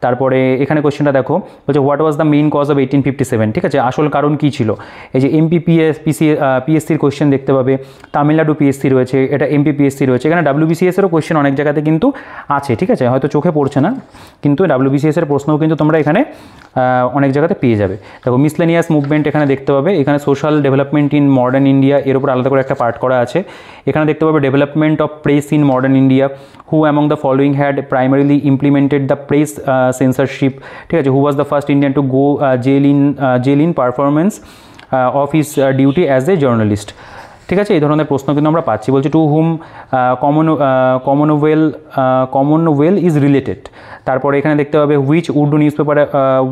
তারপরে এখানে কোয়েশ্চেনটা দেখো বলছে what was the main cause of eighteen fifty seven ঠিক আছে আসল কারণ কী ছিল এই যে এমপিপিএস পিসি পিএসসির কোয়েশ্চেন দেখতে পাবে তামিলনাড়ু পিএসসি রয়েছে এটা পিএসসি রয়েছে এখানে ডাব্লিউবিসিএসেরও কোয়েশ্চেন অনেক জায়গাতে কিন্তু আছে ঠিক আছে হয়তো চোখে পড়ছে না কিন্তু ডাব্লিউবিসিএসের প্রশ্নও কিন্তু তোমরা এখানে অনেক জায়গাতে পেয়ে যাবে দেখো মিসলেনিয়াস মুভমেন্ট এখানে দেখতে পাবে এখানে social development in modern India এর উপর আলাদা করে একটা পার্ট করা আছে এখানে দেখতে পাবে development of press in modern India who among the following had primarily implemented the press censorship ঠিক আছে who was the first Indian to go jail in jail in performance of his duty as a journalist ঠিক আছে এই ধরনের প্রশ্ন কিন্তু আমরা পাচ্ছি বলছি to hmm common commonwealth commonwealth is related তারপরে এখানে দেখতে হবে which Urdu newspaper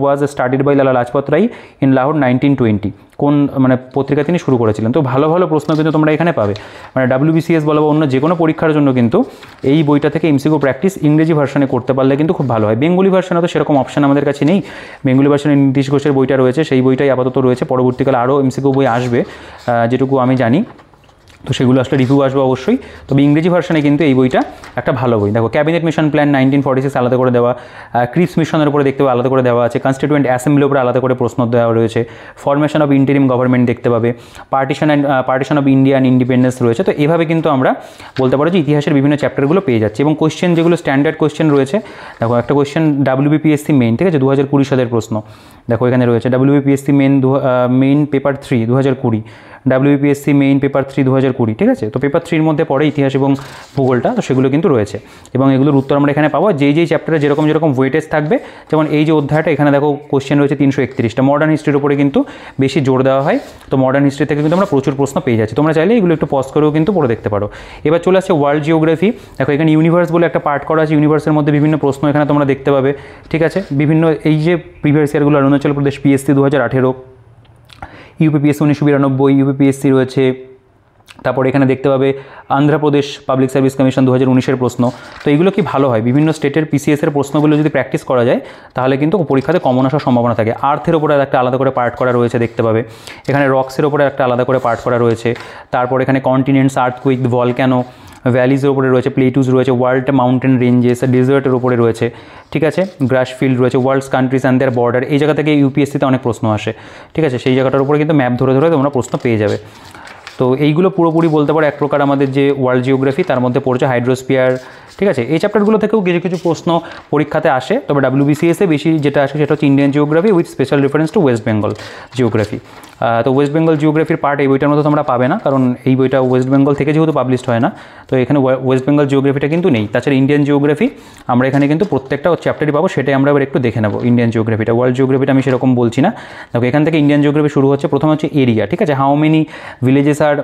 was studied by Lala Lajpat Rai in Lahore nineteen twenty কোন মানে পত্রিকা তিনি শুরু করেছিলেন তো ভালো ভালো প্রশ্ন কিন্তু তোমরা এখানে পাবে মানে ডাব্লিউবিসিএস বলো বা অন্য যে কোনো পরীক্ষার জন্য কিন্তু এই বইটা থেকে এমসিকো প্র্যাকটিস ইংরেজি ভার্সনে করতে পারলে কিন্তু খুব ভালো হয় বেঙ্গলি ভার্সনে তো সেরকম অপশান আমাদের কাছে নেই বেঙ্গলি ভার্সনে নীতিশ ঘোষের বইটা রয়েছে সেই বইটাই আপাতত রয়েছে পরবর্তীকালে আরও এমসিকিউ বই আসবে যেটুকু আমি জানি তো সেগুলো আসলে রিভিউ আসবে অবশ্যই তবে ইংরেজি ভার্সানে কিন্তু এই বইটা একটা ভালো বই দেখো cabinet mission plan nineteen forty six আলাদা করে দেওয়া ক্রিপস মিশনের উপরে দেখতে পাবে আলাদা করে দেওয়া আছে কনস্টিটিউয়েন্ট অ্যাসেম্বলি উপরে আলাদা করে প্রশ্ন দেওয়া রয়েছে ফরমেশন অফ ইন্টারিম গভর্নমেন্ট দেখতে পাবে partition and partition of Indian independence রয়েছে তো এভাবে কিন্তু আমরা বলতে পারো যে ইতিহাসের বিভিন্ন চ্যাপ্টারগুলো পেয়ে যাচ্ছি এবং কোশ্চেন যেগুলো স্ট্যান্ডার্ড কোশ্চেন রয়েছে দেখো একটা কোশ্চেন ডাব্লিউবিপিএসসি মেন ঠিক আছে দু হাজার কুড়ি সালের প্রশ্ন দেখো এখানে রয়েছে ডাব্লিউবিপিএসসি মেন দু মেন পেপার থ্রি দু হাজার কুড়ি ডাব্লিউপিএসসি মেইন পেপার থ্রি দু হাজার কুড়ি ঠিক আছে তো পেপার থ্রির মধ্যে পড়ে ইতিহাস এবং ভূগোলটা তো সেগুলো কিন্তু রয়েছে এবং এগুলোর উত্তর আমরা এখানে পাবো যেই যেই চ্যাপ্টারে যেরকম যেরকম ওয়েটেজ থাকবে যেমন এই যে অধ্যায়টা এখানে দেখো কোশ্চেন রয়েছে তিনশো একত্রিশটা মডার্ন হিস্ট্রির উপরে কিন্তু বেশি জোর দেওয়া হয় তো মডার্ন হিস্ট্রি থেকে কিন্তু আমরা প্রচুর প্রশ্ন পেয়ে যাচ্ছি তোমরা চাইলে এগুলো একটু পজ করেও কিন্তু পড়ে দেখতে পারো এবার চলে আসছে ওয়ার্ল্ড জিওগ্রাফি দেখো এখানে ইউনিভার্স বলে একটা পার্ট করা আছে ইউনিভার্সের মধ্যে বিভিন্ন প্রশ্ন এখানে তোমরা দেখতে পাবে ঠিক আছে বিভিন্ন এই যে প্রিভিয়াস ইয়ারগুলো অরুণাচল প্রদেশ পিএসসি দু হাজার আঠেরো ইউপিপিএসসি উনিশশো বিরানব্বই ইউপিপিএসসি রয়েছে তারপর এখানে দেখতে পাবে আন্ধ্রপ্রদেশ পাবলিক সার্ভিস কমিশন দু হাজার উনিশের প্রশ্ন তো এগুলো কি ভালো হয় বিভিন্ন স্টেটের পিসিএসের প্রশ্নগুলো যদি প্র্যাকটিস করা যায় তাহলে কিন্তু পরীক্ষাতে কমন আসার সম্ভাবনা থাকে আর্থের ওপরে একটা আলাদা করে পার্ট করা রয়েছে দেখতে পাবে এখানে রক্সের ওপরে একটা আলাদা করে পার্ট করা রয়েছে তারপর এখানে কন্টিনেন্টস আর্থকুইক ভল কেন ভ্যালিজের ওপরে রয়েছে প্লেটুস রয়েছে ওয়ার্ল্ড মাউন্টেন রেঞ্জেস ডেজার্টের ওপরে রয়েছে ঠিক আছে গ্রাস ফিল্ড রয়েছে worlds countries and their border এই জায়গা থেকে ইউপিএসসিতে অনেক প্রশ্ন আসে ঠিক আছে সেই জায়গাটার উপরে কিন্তু ম্যাপ ধরে ধরে তোমরা প্রশ্ন পেয়ে যাবে তো এইগুলো পুরোপুরি বলতে পারো এক প্রকার আমাদের যে ওয়ার্ল্ড জিওগ্রাফি তার মধ্যে পড়ছে হাইড্রোস্পিয়ার ঠিক আছে এই চ্যাপ্টারগুলো থেকেও কিছু কিছু প্রশ্ন পরীক্ষাতে আসে তবে ডাব্লিউবিসিএসে বেশি যেটা আসে সেটা হচ্ছে Indian geography with special reference to West Bengal geography তো ওয়েস্ট বেঙ্গল জিওগ্রাফির পার্ট এই বইটার মতো তোমরা পাবে না কারণ এই বইটা ওয়েস্ট বেঙ্গল থেকে যেহেতু পাবলিশ হয় না তো এখানে ওয়েস্ট বেঙ্গল জিওগ্রাফিটা কিন্তু নেই তাছাড়া ইন্ডিয়ান জিওগ্রাফি আমরা এখানে কিন্তু প্রত্যেকটা চ্যাপ্টারই পাবো সেটাই আমরা এবার একটু দেখে নেবো ইন্ডিয়ান জিওগ্রাফিটা ওয়ার্ল্ড জিওগ্রাফিটা আমি সেরকম বলছি না দেখো এখান থেকে ইন্ডিয়ান জিওগ্রাফি শুরু হচ্ছে প্রথমে হচ্ছে এরিয়া ঠিক আছে how many villages are are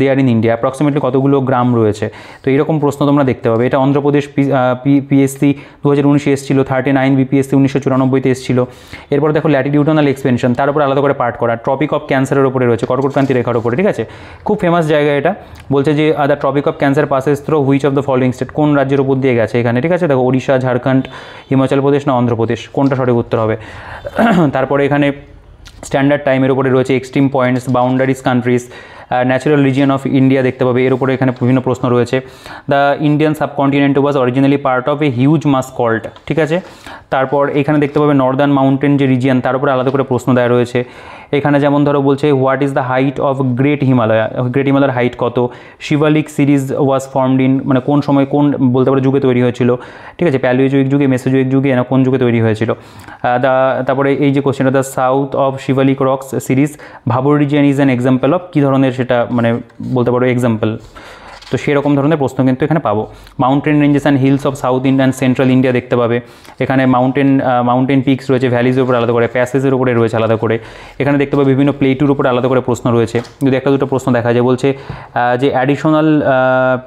there in India approximately কতগুলো গ্রাম রয়েছে তো এরকম প্রশ্ন তোমরা দেখতে পাবে এটা অন্ধ্রপ্রদেশ পিএসসি দু হাজার উনিশে এসেছিলো থার্টি নাইন বিপিএসসি উনিশশো চুরানব্বইতে এসেছিলো এরপর দেখো ল্যাটিটিউডনাল এক্সপেনশন তার উপর আলাদা করে পার্ট করা ট্রপিক অফ ক্যান্সারের উপরে রয়েছে কর্কটক্রান্তি রেখার উপরে ঠিক আছে খুব ফেমাস জায়গা এটা বলছে যে other tropic of cancer passes through which of the following state কোন রাজ্যের উপর দিয়ে গেছে এখানে ঠিক আছে দেখো ওড়িশা ঝাড়খণ্ড হিমাচল প্রদেশ না অন্ধ্রপ্রদেশ কোনটা সঠিক উত্তর হবে তারপরে এখানে স্ট্যান্ডার্ড টাইমের উপরে রয়েছে extreme points boundaries countries natural region of India দেখতে পাবে এর উপরে এখানে বিভিন্ন প্রশ্ন রয়েছে the Indian subcontinent was originally part of a huge mass called ঠিক আছে তারপর এখানে দেখতে পাবে নর্দার্ন মাউন্টেন যে রিজিয়ান তার উপরে আলাদা করে প্রশ্ন দেওয়া রয়েছে এখানে যেমন ধরো বলছে what is the height of great Himalaya great হিমালয়ের হাইট কত Shivalik series was formed in মানে কোন সময় কোন বলতে পারো যুগে তৈরি হয়েছিল ঠিক আছে প্যালিওজুইক যুগে মেসোজুইক যুগে না কোন যুগে তৈরি হয়েছিল দ্য তারপরে এই যে কোশ্চেনটা the south of Shivalik rocks series Bhabar region is an example of কী ধরনের সেটা মানে বলতে পারো এক্সাম্পল তো সেরকম ধরনের প্রশ্ন কিন্তু এখানে পাবো mountain ranges and hills of south Indian central India দেখতে পাবে এখানে মাউন্টেন মাউন্টেন পিক্স রয়েছে ভ্যালিজের উপরে আলাদা করে প্যাসেজের উপরে রয়েছে আলাদা করে এখানে দেখতে পাবে বিভিন্ন প্লেটুর উপরে আলাদা করে প্রশ্ন রয়েছে যদি একটা দুটো প্রশ্ন দেখা যায় বলছে যে additional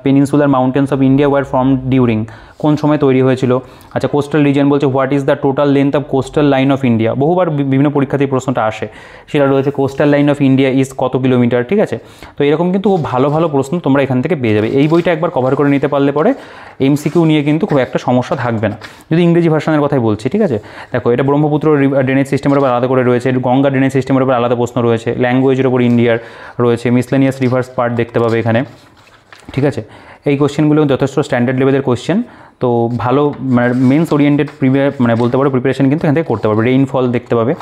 peninsular mountains of India were form during কোন সময় তৈরি হয়েছিল আচ্ছা কোস্টাল রিজিয়ন বলছে what is the total length of coastal line of India বহুবার বিভিন্ন পরীক্ষাতে এই প্রশ্নটা আসে সেটা রয়েছে coastal line of India is কত কিলোমিটার ঠিক আছে তো এরকম কিন্তু খুব ভালো ভালো প্রশ্ন তোমরা এখান থেকে পেয়ে যাবে এই বইটা একবার কভার করে নিতে পারলে পরে এমসিকিউ নিয়ে কিন্তু খুব একটা সমস্যা থাকবে না যদি ইংরেজি ভার্সনের কথাই বলছি ঠিক আছে দেখো এটা ব্রহ্মপুত্র ড্রেনেজ সিস্টেমের উপর আলাদা করে রয়েছে গঙ্গা ড্রেনেজ সিস্টেমের উপর আলাদা প্রশ্ন রয়েছে ল্যাঙ্গুয়েজের উপর ইন্ডিয়ার রয়েছে মিসলেনিয়াস রিভার্স পার্ট দেখতে পাবে এখানে ঠিক আছে এই কোশ্চেনগুলো যথেষ্ট স্ট্যান্ডার্ড লেভেলের কোশ্চেন তো ভালো মানে মেন্স ওরিয়েন্টেড প্রিপেয়ার মানে বলতে পারো প্রিপারেশন কিন্তু এখান থেকে করতে পারবে রেইনফল দেখতে পাবে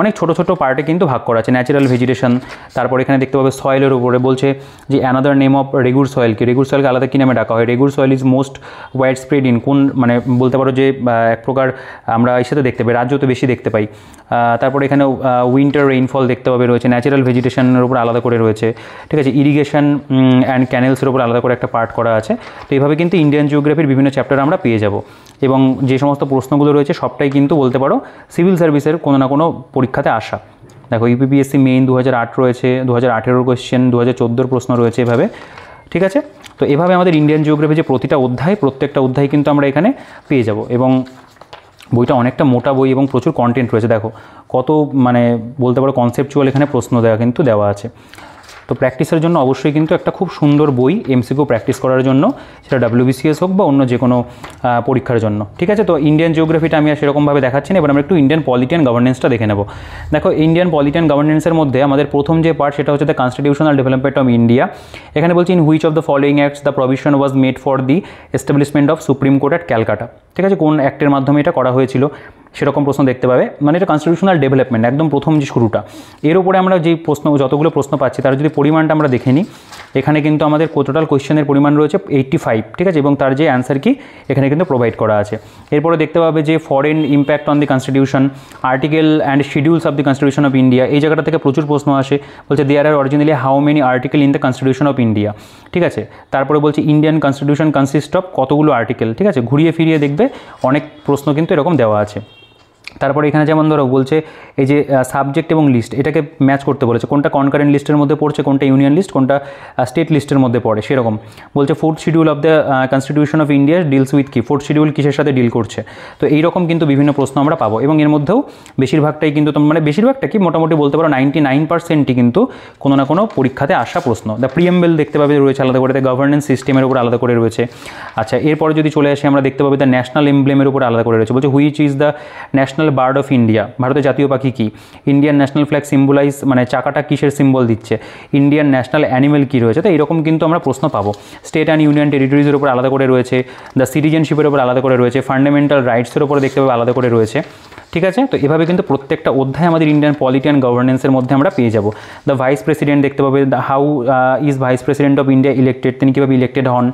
অনেক ছোটো ছোটো পার্টে কিন্তু ভাগ করা আছে ন্যাচারাল ভেজিটেশন তারপর এখানে দেখতে পাবে সয়েলের উপরে বলছে যে অ্যানাদার নেম অফ রেগুর সয়েলকে রেগুর সয়েলকে আলাদা কী নামে ডাকা হয় regur soil is most widespread in কোন মানে বলতে পারো যে এক প্রকার আমরা সাথে দেখতে পাই তো বেশি দেখতে পাই তারপরে এখানে উইন্টার রেইনফল দেখতে পাবে রয়েছে ন্যাচারাল ভেজিটেশনের উপর আলাদা করে রয়েছে ঠিক আছে ইরিগেশন অ্যান্ড ক্যানেলসের উপর আলাদা করে একটা পার্ট করা করা আছে তো এইভাবে কিন্তু ইন্ডিয়ান জিওগ্রাফির বিভিন্ন চ্যাপ্টার আমরা পেয়ে যাব এবং যে সমস্ত প্রশ্নগুলো রয়েছে সবটাই কিন্তু বলতে পারো সিভিল সার্ভিসের কোনো না কোনো পরীক্ষাতে আসা দেখো ইউপিপিএসসি মেইন দু রয়েছে দু হাজার আঠেরোর কোয়েশ্চেন দু হাজার প্রশ্ন রয়েছে এভাবে ঠিক আছে তো এভাবে আমাদের ইন্ডিয়ান জিওগ্রাফি যে প্রতিটা অধ্যায় প্রত্যেকটা অধ্যায় কিন্তু আমরা এখানে পেয়ে যাব এবং বইটা অনেকটা মোটা বই এবং প্রচুর কন্টেন্ট রয়েছে দেখো কত মানে বলতে পারো কনসেপচুয়াল এখানে প্রশ্ন দেওয়া কিন্তু দেওয়া আছে তো প্র্যাকটিসের জন্য অবশ্যই কিন্তু একটা খুব সুন্দর বই এমসিকিউ প্র্যাকটিস করার জন্য সেটা ডাব্লিউবিসিএস হোক বা অন্য যে কোনো পরীক্ষার জন্য ঠিক আছে তো ইন্ডিয়ান জিওগ্রাফিটা আমি আর সেরকমভাবে দেখাচ্ছি না এবার আমরা একটু ইন্ডিয়ান পলিটিয়ান গভর্নেন্সটা দেখে নেব দেখো ইন্ডিয়ান পলিটিয়ান গভর্নেন্সের মধ্যে আমাদের প্রথম যে পার্ট সেটা হচ্ছে the constitutional development of India এখানে বলছি in which of the following acts the provision was made for the establishment of supreme court at Calcutta ঠিক আছে কোন অ্যাক্টের মাধ্যমে এটা করা হয়েছিল সেরকম প্রশ্ন দেখতে পাবে মানে এটা কনস্টিটিউশনাল ডেভেলপমেন্ট একদম প্রথম যে শুরুটা এর উপরে আমরা যে প্রশ্ন যতগুলো প্রশ্ন পাচ্ছি তার যদি পরিমাণটা আমরা দেখে নিই এখানে কিন্তু আমাদের টোটাল কোয়েশ্চেনের পরিমাণ রয়েছে এইট্টি ফাইভ ঠিক আছে এবং তার যে অ্যান্সার কি এখানে কিন্তু প্রোভাইড করা আছে এরপরে দেখতে পাবে যে foreign impact on the constitution article and schedules of the constitution of India এই জায়গাটা থেকে প্রচুর প্রশ্ন আসে বলছে there are originally how many article in the constitution of India ঠিক আছে তারপরে বলছে ইন্ডিয়ান কনস্টিটিউশন কনসিস্ট অফ কতগুলো আর্টিকেল ঠিক আছে ঘুরিয়ে ফিরিয়ে দেখবে অনেক প্রশ্ন কিন্তু এরকম দেওয়া আছে তারপরে এখানে যেমন ধরো বলছে এই যে সাবজেক্ট এবং লিস্ট এটাকে ম্যাচ করতে বলেছে কোনটা কনকারেন্ট লিস্টের মধ্যে পড়ছে কোনটা ইউনিয়ন লিস্ট কোনটা স্টেট লিস্টের মধ্যে পড়ে সেরকম বলছে fourth schedule of the constitution of India deals with কি ফোর্থ শিডিউল কিসের সাথে ডিল করছে তো এইরকম কিন্তু বিভিন্ন প্রশ্ন আমরা পাবো এবং এর মধ্যেও বেশিরভাগটাই কিন্তু মানে বেশিরভাগটা কি মোটামুটি বলতে পারো নাইনটি নাইন পার্সেন্টই কিন্তু কোনো না কোনো পরীক্ষাতে আসা প্রশ্ন দ্য প্রিএমবেল দেখতে পাবে রয়েছে আলাদা করে গভর্নেন্স সিস্টেমের উপর আলাদা করে রয়েছে আচ্ছা এরপরে যদি চলে আসে আমরা দেখতে পাবো দ্য ন্যাশনাল এমব্লেমের উপর আলাদা করে রয়েছে বলছে which is the national national bird of India ভারতের জাতীয় পাখি কী ইন্ডিয়ান ন্যাশনাল ফ্ল্যাগ সিম্বলাইজ মানে চাকাটা কিসের সিম্বল দিচ্ছে ইন্ডিয়ান ন্যাশনাল অ্যানিমেল কী রয়েছে তো এরকম কিন্তু আমরা প্রশ্ন পাবো স্টেট অ্যান্ড ইউনিয়ন টেরিটরিজের উপর আলাদা করে রয়েছে দ্য সিটিজেনশিপের উপর আলাদা করে রয়েছে ফান্ডামেন্টাল রাইটসের উপর দেখতে পাবে আলাদা করে রয়েছে ঠিক আছে তো এভাবে কিন্তু প্রত্যেকটা অধ্যায় আমাদের ইন্ডিয়ান পলিটি অ্যান্ড গভর্নেন্সের মধ্যে আমরা পেয়ে যাব দ্য ভাইস প্রেসিডেন্ট দেখতে পাবে how is vice president of India elected তিনি কীভাবে ইলেক্টেড হন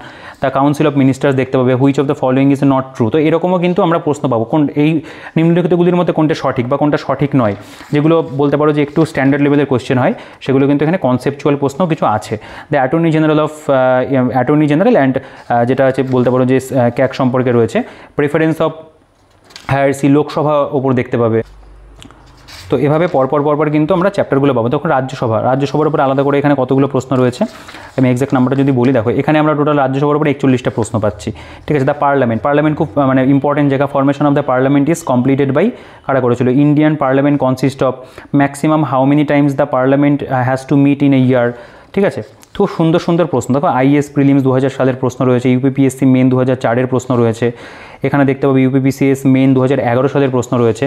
দ্য কাউন্সিল অফ মিনিস্টার্স দেখতে পাবে which of the following is not true তো এরকমও কিন্তু আমরা প্রশ্ন পাবো কোন এই নিম্নলিখিতগুলির মধ্যে কোনটা সঠিক বা কোনটা সঠিক নয় যেগুলো বলতে পারো যে একটু স্ট্যান্ডার্ড লেভেলের কোয়েশ্চেন হয় সেগুলো কিন্তু এখানে কনসেপচুয়াল প্রশ্ন কিছু আছে the attorney general of attorney general and যেটা আছে বলতে পারো যে ক্যাক uh, সম্পর্কে রয়েছে প্রেফারেন্স অফ সি লোকসভা ওপর দেখতে পাবে তো এভাবে পরপর পরপর কিন্তু আমরা চ্যাপ্টারগুলো পাবো তখন রাজ্যসভা রাজ্যসভার উপর আলাদা করে এখানে কতগুলো প্রশ্ন রয়েছে আমি এক্স্যাক্ট নাম্বারটা যদি বলি দেখো এখানে আমরা টোটাল রাজ্যসভার উপরে একচল্লিশটা প্রশ্ন পাচ্ছি ঠিক আছে দ্য পার্লামেন্ট পার্লামেন্ট খুব মানে ইম্পর্টেন্ট জায়গা formation of the parliament is completed by কারা করেছিল Indian parliament consist of maximum how many times the parliament has to meet in a year ঠিক আছে তো সুন্দর সুন্দর প্রশ্ন তারপর আইএস প্রিলিমস দু সালের প্রশ্ন রয়েছে ইউপিপিএসসি মেন দু চারের প্রশ্ন রয়েছে এখানে দেখতে পাবো ইউপিপিসিএস মেন দু সালের প্রশ্ন রয়েছে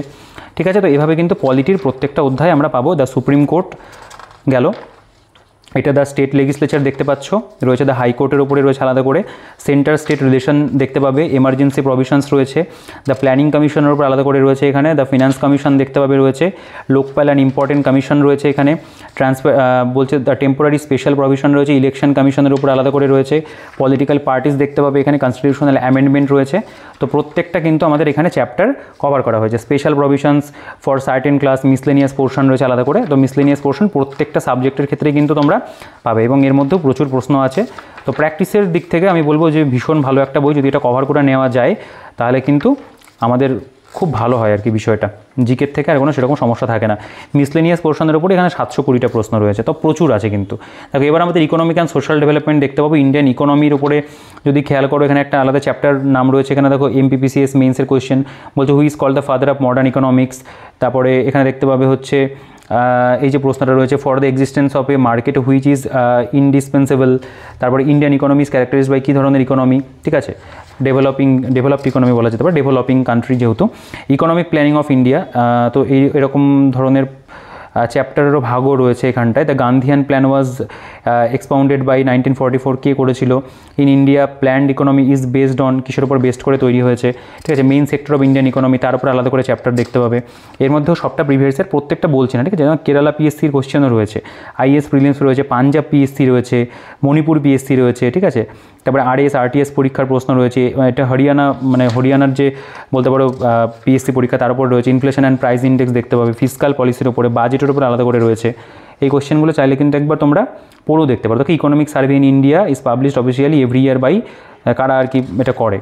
ঠিক আছে তো এভাবে কিন্তু পলিটির প্রত্যেকটা অধ্যায় আমরা পাবো দ্য সুপ্রিম কোর্ট গেল এটা দ্য স্টেট লেজিসলেচার দেখতে পাচ্ছ রয়েছে দ্য হাইকোর্টের ওপরে রয়েছে আলাদা করে সেন্টার স্টেট রিলেশন দেখতে পাবে এমার্জেন্সি প্রভিশনস রয়েছে দ্য প্ল্যানিং কমিশনের ওপর আলাদা করে রয়েছে এখানে দ্য ফিনান্স কমিশন দেখতে পাবে রয়েছে লোকপাল অ্যান্ড ইম্পর্টেন্ট কমিশন রয়েছে এখানে ট্রান্সফার বলছে দ্য টেম্পোরারি স্পেশাল প্রভিশন রয়েছে ইলেকশন কমিশনের উপর আলাদা করে রয়েছে পলিটিক্যাল পার্টিস দেখতে পাবে এখানে কনস্টিটিউশনাল অ্যামেন্ডমেন্ট রয়েছে তো প্রত্যেকটা কিন্তু আমাদের এখানে চ্যাপ্টার কভার করা হয়েছে special provisions for certain class miscellaneous portion রয়েছে আলাদা করে তো মিসলেনিয়াস পোর্শন প্রত্যেকটা সাবজেক্টের ক্ষেত্রে কিন্তু তোমরা পাবে এবং এর মধ্যেও প্রচুর প্রশ্ন আছে তো প্র্যাকটিসের দিক থেকে আমি বলবো যে ভীষণ ভালো একটা বই যদি এটা কভার করে নেওয়া যায় তাহলে কিন্তু আমাদের খুব ভালো হয় আর কি বিষয়টা জিকের থেকে আর কোনো সেরকম সমস্যা থাকে না মিসলেনিয়াস পোর্শনের উপরে এখানে সাতশো কুড়িটা প্রশ্ন রয়েছে তো প্রচুর আছে কিন্তু দেখো এবার আমাদের ইকোনমিক অ্যান্ড সোশ্যাল ডেভেলপমেন্ট দেখতে পাবো ইন্ডিয়ান ইকোনমির উপরে যদি খেয়াল করো এখানে একটা আলাদা চ্যাপ্টার নাম রয়েছে এখানে দেখো এমপিপিসিএস মেন্সের কোয়েশ্চেন বলছে who call the father of modern economics তারপরে এখানে দেখতে পাবে হচ্ছে এই যে প্রশ্নটা রয়েছে for the existence of a market which is indispensable তারপরে ইন্ডিয়ান ইকোনমিস ক্যারেক্টারিজ বাই কী ধরনের ইকোনমি ঠিক আছে ডেভেলপিং ডেভেলপড ইকোনমি বলা যেতে পারে ডেভেলপিং কান্ট্রি যেহেতু ইকোনমিক প্ল্যানিং অফ ইন্ডিয়া তো এই এরকম ধরনের চ্যাপ্টারেরও ভাগও রয়েছে এখানটায় the Gandhian plan was expounded by nineteen forty four কে করেছিল in India planned economy is based on কিসের উপর বেসড করে তৈরি হয়েছে ঠিক আছে main sector of Indian economy তার উপর আলাদা করে চ্যাপ্টার দেখতে পাবে এর মধ্যেও সবটা প্রিভিয়াসের প্রত্যেকটা বলছে না ঠিক আছে যেমন কেরালা পিএসসির কোশ্চেনও রয়েছে আইএস প্রিলিমস রয়েছে পাঞ্জাব পিএসসি রয়েছে মণিপুর পিএসসি রয়েছে ঠিক আছে তারপরে আরএস আরটিএস পরীক্ষার প্রশ্ন রয়েছে এটা হরিয়ানা মানে হরিয়ানার যে বলতে পারো পিএসসি পরীক্ষা তার উপর রয়েছে ইনফ্লেশন অ্যান্ড প্রাইস ইন্ডেক্স দেখতে পাবে ফিসকাল পলিসির উপরে বাজেট প্রত্যেকটার উপর আলাদা করে রয়েছে এই কোশ্চেনগুলো চাইলে কিন্তু একবার তোমরা পড়েও দেখতে পারো দেখো economic survey in India is published officially every year by কারা আর কি এটা করে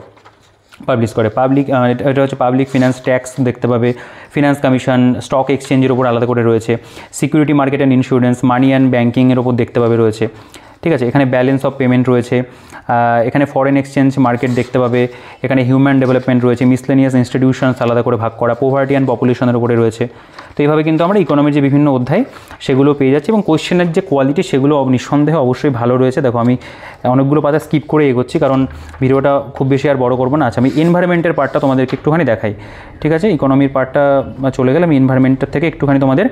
পাবলিশ করে পাবলিক এটা হচ্ছে পাবলিক ফিনান্স ট্যাক্স দেখতে পাবে ফিনান্স কমিশন স্টক এক্সচেঞ্জের ওপর আলাদা করে রয়েছে security market and insurance money and ব্যাঙ্কিংয়ের ওপর দেখতে পাবে রয়েছে ঠিক আছে এখানে ব্যালেন্স অফ পেমেন্ট রয়েছে এখানে ফরেন এক্সচেঞ্জ মার্কেট দেখতে পাবে এখানে হিউম্যান ডেভেলপমেন্ট রয়েছে মিসলেনিয়াস ইনস্টিটিউশনস আলাদা করে ভাগ করা পোভার্টি অ্যান্ড পপুলেশনের উপরে রয়েছে তো এইভাবে কিন্তু আমরা ইকোনমির যে বিভিন্ন অধ্যায় সেগুলো পেয়ে যাচ্ছি এবং কোশ্চেনের যে কোয়ালিটি সেগুলো নিঃসন্দেহে অবশ্যই ভালো রয়েছে দেখো আমি অনেকগুলো পাতা স্কিপ করে এগোচ্ছি কারণ ভিডিওটা খুব বেশি আর বড় করবো না আচ্ছা আমি এনভায়রনমেন্টের পার্টটা তোমাদেরকে একটুখানি দেখাই ঠিক আছে ইকোনমির পার্টটা চলে গেলে আমি এনভায়রনমেন্টের থেকে একটুখানি তোমাদের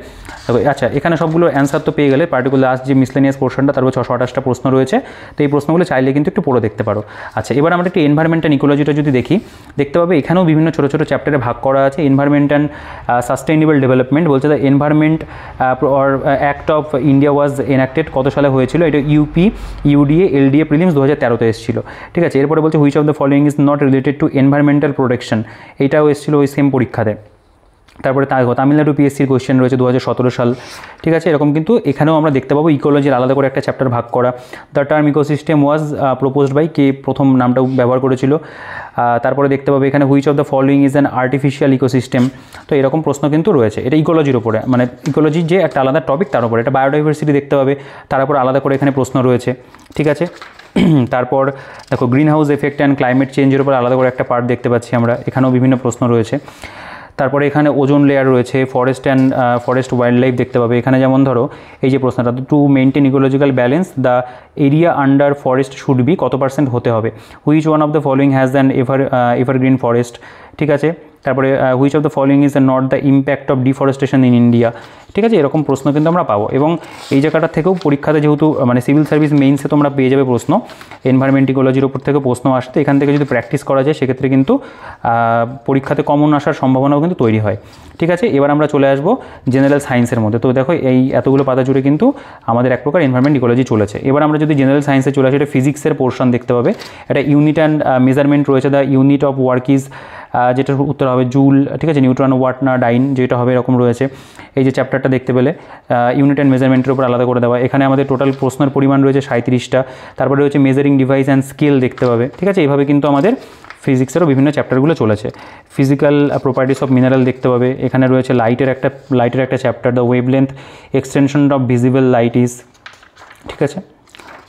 আচ্ছা এখানে সবগুলো অ্যান্সার তো পেয়ে গেলে পার্টিকুলার লাস্ট যে মিসলেনিয়াস পোর্শনটা তারপর ছশো আঠাশটা প্রশ্ন রয়েছে তো এই প্রশ্নগুলো চাইলে কিন্তু একটু পড়ে দেখতে পারো আচ্ছা এবার আমরা একটু এনভায়রনমেন্ট ইকোলজিটা যদি দেখি দেখতে পাবে এখানেও বিভিন্ন ছোটো ছোটো চ্যাপ্টারে ভাগ করা আছে এনভায়রনমেন্ট অ্যান্ড সাস্টেইনেবল ডেভেলপমেন্ট বলছে the environment or act of India was enacted কত সালে হয়েছিল এটা ইউপি ইউডিএ এলডিএ প্রিলিমস দু হাজার তেরোতে এসেছিল ঠিক আছে এরপরে বলছে which of the following is not related to environmental protection এটাও এসেছিল ওই সেম পরীক্ষাতে তারপরে তামিলনাড়ু পিএসসির কোয়েশ্চেন রয়েছে দু সাল ঠিক আছে এরকম কিন্তু এখানেও আমরা দেখতে পাবো ইকোলজির আলাদা করে একটা চ্যাপ্টার ভাগ করা the term ecosystem was proposed by কে প্রথম নামটা ব্যবহার করেছিল তারপরে দেখতে পাবো এখানে which of the following is an artificial ecosystem তো এরকম প্রশ্ন কিন্তু রয়েছে এটা ইকোলজির ওপরে মানে ইকোলজির যে একটা আলাদা টপিক তার উপরে এটা বায়োডাইভার্সিটি দেখতে পাবে তার উপর আলাদা করে এখানে প্রশ্ন রয়েছে ঠিক আছে তারপর দেখো greenhouse effect and climate চেঞ্জের উপর আলাদা করে একটা পার্ট দেখতে পাচ্ছি আমরা এখানেও বিভিন্ন প্রশ্ন রয়েছে তারপরে এখানে ওজন লেয়ার রয়েছে forest and forest wildlife দেখতে পাবে এখানে যেমন ধরো এই যে প্রশ্নটা to maintain ecological balance the area under forest should be কত পার্সেন্ট হতে হবে which one of the following has than ever evergreen forest ঠিক আছে তারপরে which of the following is not the impact of deforestation in India ঠিক আছে এরকম প্রশ্ন কিন্তু আমরা পাবো এবং এই জায়গাটা থেকেও পরীক্ষাতে যেহেতু মানে সিভিল সার্ভিস মেইনসে তোমরা পেয়ে যাবে প্রশ্ন এনভায়রনমেন্ট ইকোলজির উপর থেকে প্রশ্ন আসতে এখান থেকে যদি প্র্যাকটিস করা যায় সেক্ষেত্রে কিন্তু পরীক্ষাতে কমন আসার সম্ভাবনাও কিন্তু তৈরি হয় ঠিক আছে এবার আমরা চলে আসবো জেনারেল সায়েন্সের মধ্যে তো দেখো এই এতগুলো পাতা জুড়ে কিন্তু আমাদের এক প্রকার এনভায়রনমেন্ট ইকোলজি চলেছে এবার আমরা যদি জেনারেল সায়েন্সে চলে আসি এটা ফিজিক্সের পোর্শন দেখতে পাবে এটা ইউনিট অ্যান্ড মেজারমেন্ট রয়েছে the unit of work is যেটার উত্তর হবে জুল ঠিক আছে নিউট্রন ওয়াটনা ডাইন যেটা হবে এরকম রয়েছে এই যে চ্যাপ্টার ব্যাপারটা দেখতে পেলে ইউনিট অ্যান্ড মেজারমেন্টের উপর আলাদা করে দেওয়া এখানে আমাদের টোটাল প্রশ্নের পরিমাণ রয়েছে সাঁত্রিশটা তারপরে রয়েছে মেজারিং ডিভাইস অ্যান্ড স্কেল দেখতে পাবে ঠিক আছে এইভাবে কিন্তু আমাদের ফিজিক্সেরও বিভিন্ন চ্যাপ্টারগুলো চলেছে ফিজিক্যাল প্রপার্টিস অফ মিনারেল দেখতে পাবে এখানে রয়েছে লাইটের একটা লাইটের একটা chapter the wavelength extension of visible light is ঠিক আছে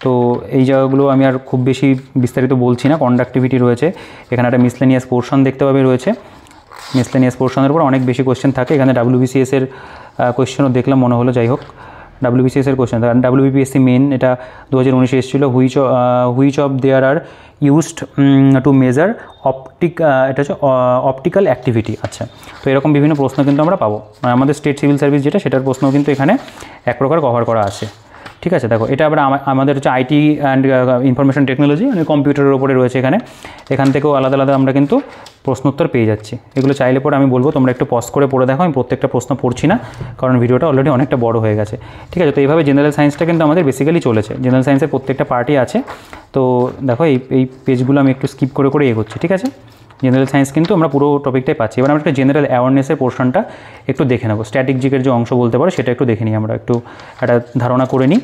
তো এই জায়গাগুলো আমি আর খুব বেশি বিস্তারিত বলছি না কন্ডাক্টিভিটি রয়েছে এখানে একটা মিসলেনিয়াস পোর্শন দেখতে পাবে রয়েছে মিসলেনিয়াস পোর্শনের উপর অনেক বেশি কোয়েশ্চেন থাকে এখানে ডাব্লিউবিসিএসের কোয়েশ্চেনও দেখলাম মনে হলো যাই হোক ডাব্লিউবিসিএসের কোয়েশ্চেন কারণ ডাব্লিউবিপিএসসি মেন এটা দু হাজার উনিশে এসেছিলো which which of there are used to measure optic এটা হচ্ছে অপটিক্যাল uh, অ্যাক্টিভিটি আচ্ছা তো এরকম বিভিন্ন প্রশ্ন কিন্তু আমরা পাবো মানে আমাদের স্টেট সিভিল সার্ভিস যেটা সেটার প্রশ্ন কিন্তু এখানে এক প্রকার কভার করা আছে ঠিক আছে দেখো এটা আবার আমাদের হচ্ছে আইটি অ্যান্ড ইনফরমেশন টেকনোলজি মানে কম্পিউটারের ওপরে রয়েছে এখানে এখান থেকেও আলাদা আলাদা আমরা কিন্তু প্রশ্নোত্তর পেয়ে যাচ্ছি এগুলো চাইলে পরে আমি বলবো তোমরা একটু পজ করে পড়ে দেখো আমি প্রত্যেকটা প্রশ্ন পড়ছি না কারণ ভিডিওটা অলরেডি অনেকটা বড় হয়ে গেছে ঠিক আছে তো এইভাবে জেনারেল সায়েন্সটা কিন্তু আমাদের বেসিক্যালি চলেছে জেনারেল সায়েন্সের প্রত্যেকটা পার্টি আছে তো দেখো এই এই পেজগুলো আমি একটু স্কিপ করে করে এগোচ্ছি ঠিক আছে জেনারেল সায়েন্স কিন্তু আমরা পুরো টপিকটাই পাচ্ছি এবার আমরা একটা জেনারেল অ্যাওয়ারনেসের পোর্শনটা একটু দেখে নেবো স্ট্যাটিক জিকের যে অংশ বলতে পারো সেটা একটু দেখে নিই আমরা একটু একটা ধারণা করে নিই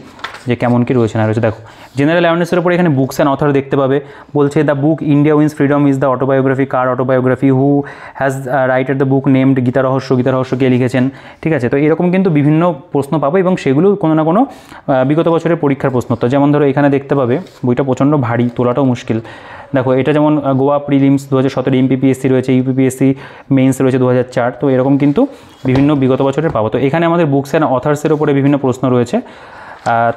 যে কেমন কী রয়েছে না রয়েছে দেখো জেনারেল অ্যাওয়ারনেসের উপরে এখানে বুকস অ্যান্ড অথর দেখতে পাবে বলছে the book India wins freedom is the autobiography কার autobiography who has writer the book named Gita Rahasya Gita রহস্য কে লিখেছেন ঠিক আছে তো এরকম কিন্তু বিভিন্ন প্রশ্ন পাবো এবং সেগুলো কোনো না কোনো বিগত বছরের পরীক্ষার প্রশ্ন তো যেমন ধরো এখানে দেখতে পাবে বইটা প্রচণ্ড ভারী তোলাটাও মুশকিল দেখো এটা যেমন গোয়া প্রিলিমস দু হাজার সতেরো এমপিপিএসসি রয়েছে ইউপিপিএসসি মেইন্স রয়েছে দু চার তো এরকম কিন্তু বিভিন্ন বিগত বছরের পাবো তো এখানে আমাদের বুকস অ্যান্ড অথার্সের ওপরে বিভিন্ন প্রশ্ন রয়েছে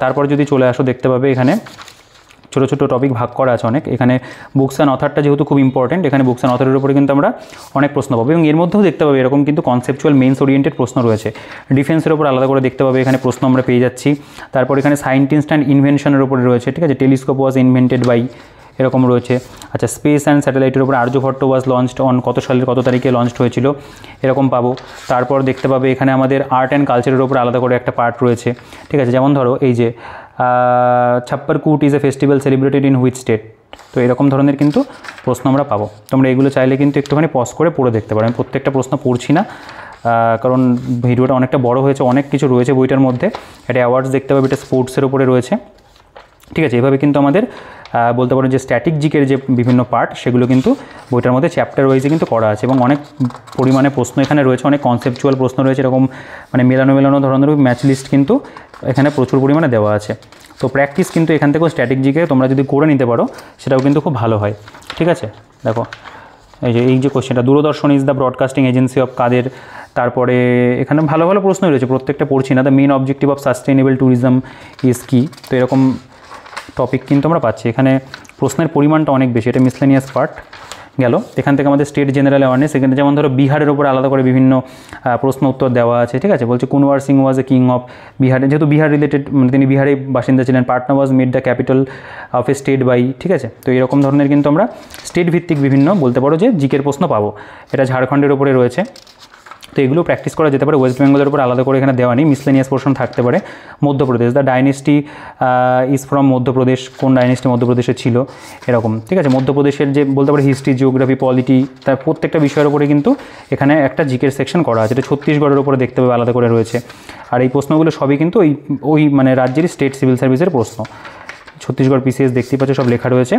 তারপর যদি চলে আসো দেখতে পাবে এখানে ছোটো ছোটো টপিক ভাগ করা আছে অনেক এখানে বুকস অ্যান্ড অথারটা যেহেতু খুব ইম্পর্টেন্ট এখানে বুকস অ্যান্ড অথারের উপরে কিন্তু আমরা অনেক প্রশ্ন পাবো এবং এর মধ্যেও দেখতে পাবো এরকম কিন্তু কনসেপচুয়াল মেন্স ওরিয়েন্টেড প্রশ্ন রয়েছে ডিফেন্সের উপর আলাদা করে দেখতে পাবো এখানে প্রশ্ন আমরা পেয়ে যাচ্ছি তারপর এখানে সাইন্টিস্ট অ্যান্ড ইনভেনশনের উপরে রয়েছে ঠিক আছে টেলিস্কোপ ওয়াজ ইনভেন্টেড বাই এরকম রয়েছে আচ্ছা স্পেস অ্যান্ড স্যাটেলাইটের উপর আর্যভট্ট ওয়াজ লঞ্চড অন কত সালের কত তারিখে লঞ্চড হয়েছিল এরকম পাবো তারপর দেখতে পাবে এখানে আমাদের আর্ট অ্যান্ড কালচারের উপর আলাদা করে একটা পার্ট রয়েছে ঠিক আছে যেমন ধরো এই যে Chhapar Kut is a festival celebrated in which state তো এরকম ধরনের কিন্তু প্রশ্ন আমরা পাবো তোমরা এগুলো চাইলে কিন্তু একটুখানি পজ করে পড়ে দেখতে পারো আমি প্রত্যেকটা প্রশ্ন পড়ছি না কারণ ভিডিওটা অনেকটা বড় হয়েছে অনেক কিছু রয়েছে বইটার মধ্যে এটা অ্যাওয়ার্ডস দেখতে পাবে এটা স্পোর্টসের উপরে রয়েছে ঠিক আছে এভাবে কিন্তু আমাদের বলতে পারেন যে স্ট্যাটিক জিকের যে বিভিন্ন পার্ট সেগুলো কিন্তু বইটার মধ্যে চ্যাপ্টার ওয়াইজে কিন্তু করা আছে এবং অনেক পরিমাণে প্রশ্ন এখানে রয়েছে অনেক কনসেপচুয়াল প্রশ্ন রয়েছে এরকম মানে মেলানো মেলানো ধরনের ম্যাচ লিস্ট কিন্তু এখানে প্রচুর পরিমাণে দেওয়া আছে তো প্র্যাকটিস কিন্তু এখান থেকেও স্ট্যাটিক জিকে তোমরা যদি করে নিতে পারো সেটাও কিন্তু খুব ভালো হয় ঠিক আছে দেখো এই যে এই যে কোশ্চেনটা Doordarshan is the broadcasting agency of কাদের তারপরে এখানে ভালো ভালো প্রশ্ন রয়েছে প্রত্যেকটা পড়ছি না the main objective of sustainable tourism is কি তো এরকম টপিক কিন্তু আমরা পাচ্ছি এখানে প্রশ্নের পরিমাণটা অনেক বেশি এটা মিসলেনিয়াস পার্ট গেল এখান থেকে আমাদের স্টেট জেনারেল অ্যাওয়ারনেস এখানে যেমন ধরো বিহারের ওপর আলাদা করে বিভিন্ন প্রশ্ন উত্তর দেওয়া আছে ঠিক আছে বলছে Kunwar Singh was a king of বিহারে যেহেতু বিহার রিলেটেড মানে তিনি বিহারে বাসিন্দা ছিলেন Patna was made the capital of a state by ঠিক আছে তো এরকম ধরনের কিন্তু আমরা স্টেট ভিত্তিক বিভিন্ন বলতে পারো যে জিকের প্রশ্ন পাবো এটা ঝাড়খণ্ডের ওপরে রয়েছে তো এগুলো প্র্যাকটিস করা যেতে পারে ওয়েস্ট বেঙ্গলের উপর আলাদা করে এখানে দেওয়া নেই মিসলেনিয়াস পোর্শন থাকতে পারে Madhya Pradesh the dynasty is from Madhya Pradesh কোন ডাইনেস্টি মধ্যপ্রদেশে ছিল এরকম ঠিক আছে মধ্যপ্রদেশের যে বলতে পারে হিস্ট্রি জিওগ্রাফি পলিটি তার প্রত্যেকটা বিষয়ের উপরে কিন্তু এখানে একটা জিকের সেকশন করা আছে এটা ছত্তিশগড়ের উপরে দেখতে পাবে আলাদা করে রয়েছে আর এই প্রশ্নগুলো সবই কিন্তু ওই ওই মানে রাজ্যেরই স্টেট সিভিল সার্ভিসের প্রশ্ন ছত্তিশগড় পিসিএস দেখতেই পাচ্ছ সব লেখা রয়েছে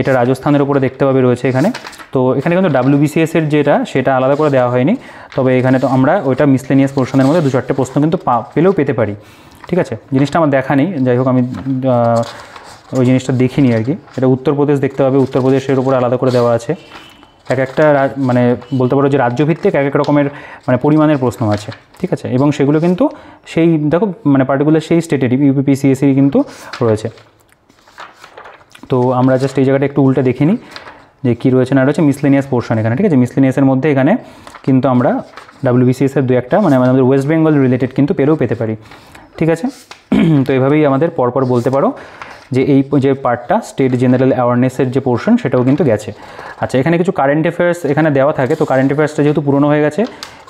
এটা রাজস্থানের উপরে দেখতে পাবে রয়েছে এখানে তো এখানে কিন্তু ডাব্লিউ বিসিএসের যেটা সেটা আলাদা করে দেওয়া হয়নি তবে এখানে তো আমরা ওইটা মিসলেনিয়াস পোর্শনের মধ্যে দু চারটে প্রশ্ন কিন্তু পেলেও পেতে পারি ঠিক আছে জিনিসটা আমার দেখা নেই যাই হোক আমি ওই জিনিসটা দেখিনি আর কি এটা উত্তরপ্রদেশ দেখতে পাবে উত্তরপ্রদেশের উপরে আলাদা করে দেওয়া আছে এক একটা মানে বলতে পারো যে রাজ্যভিত্তিক এক এক রকমের মানে পরিমাণের প্রশ্ন আছে ঠিক আছে এবং সেগুলো কিন্তু সেই দেখো মানে পার্টিকুলার সেই স্টেটের ইউপিপিসিএসি কিন্তু রয়েছে তো আমরা জাস্ট এই জায়গাটা একটু উল্টে দেখিনি নিই যে কী রয়েছে না রয়েছে মিসলেনিয়াস পোর্শন এখানে ঠিক আছে মিসলেনিয়াসের মধ্যে এখানে কিন্তু আমরা ডাব্লিউবিসিএসের দু একটা মানে আমাদের ওয়েস্ট বেঙ্গল রিলেটেড কিন্তু পেরেও পেতে পারি ঠিক আছে তো এভাবেই আমাদের পরপর বলতে পারো যে এই যে পার্টটা স্টেট জেনারেল অ্যাওয়ারনেসের যে পোর্শন সেটাও কিন্তু গেছে আচ্ছা এখানে কিছু কারেন্ট অ্যাফেয়ার্স এখানে দেওয়া থাকে তো কারেন্ট অ্যাফেয়ার্সটা যেহেতু পুরনো হয়ে গেছে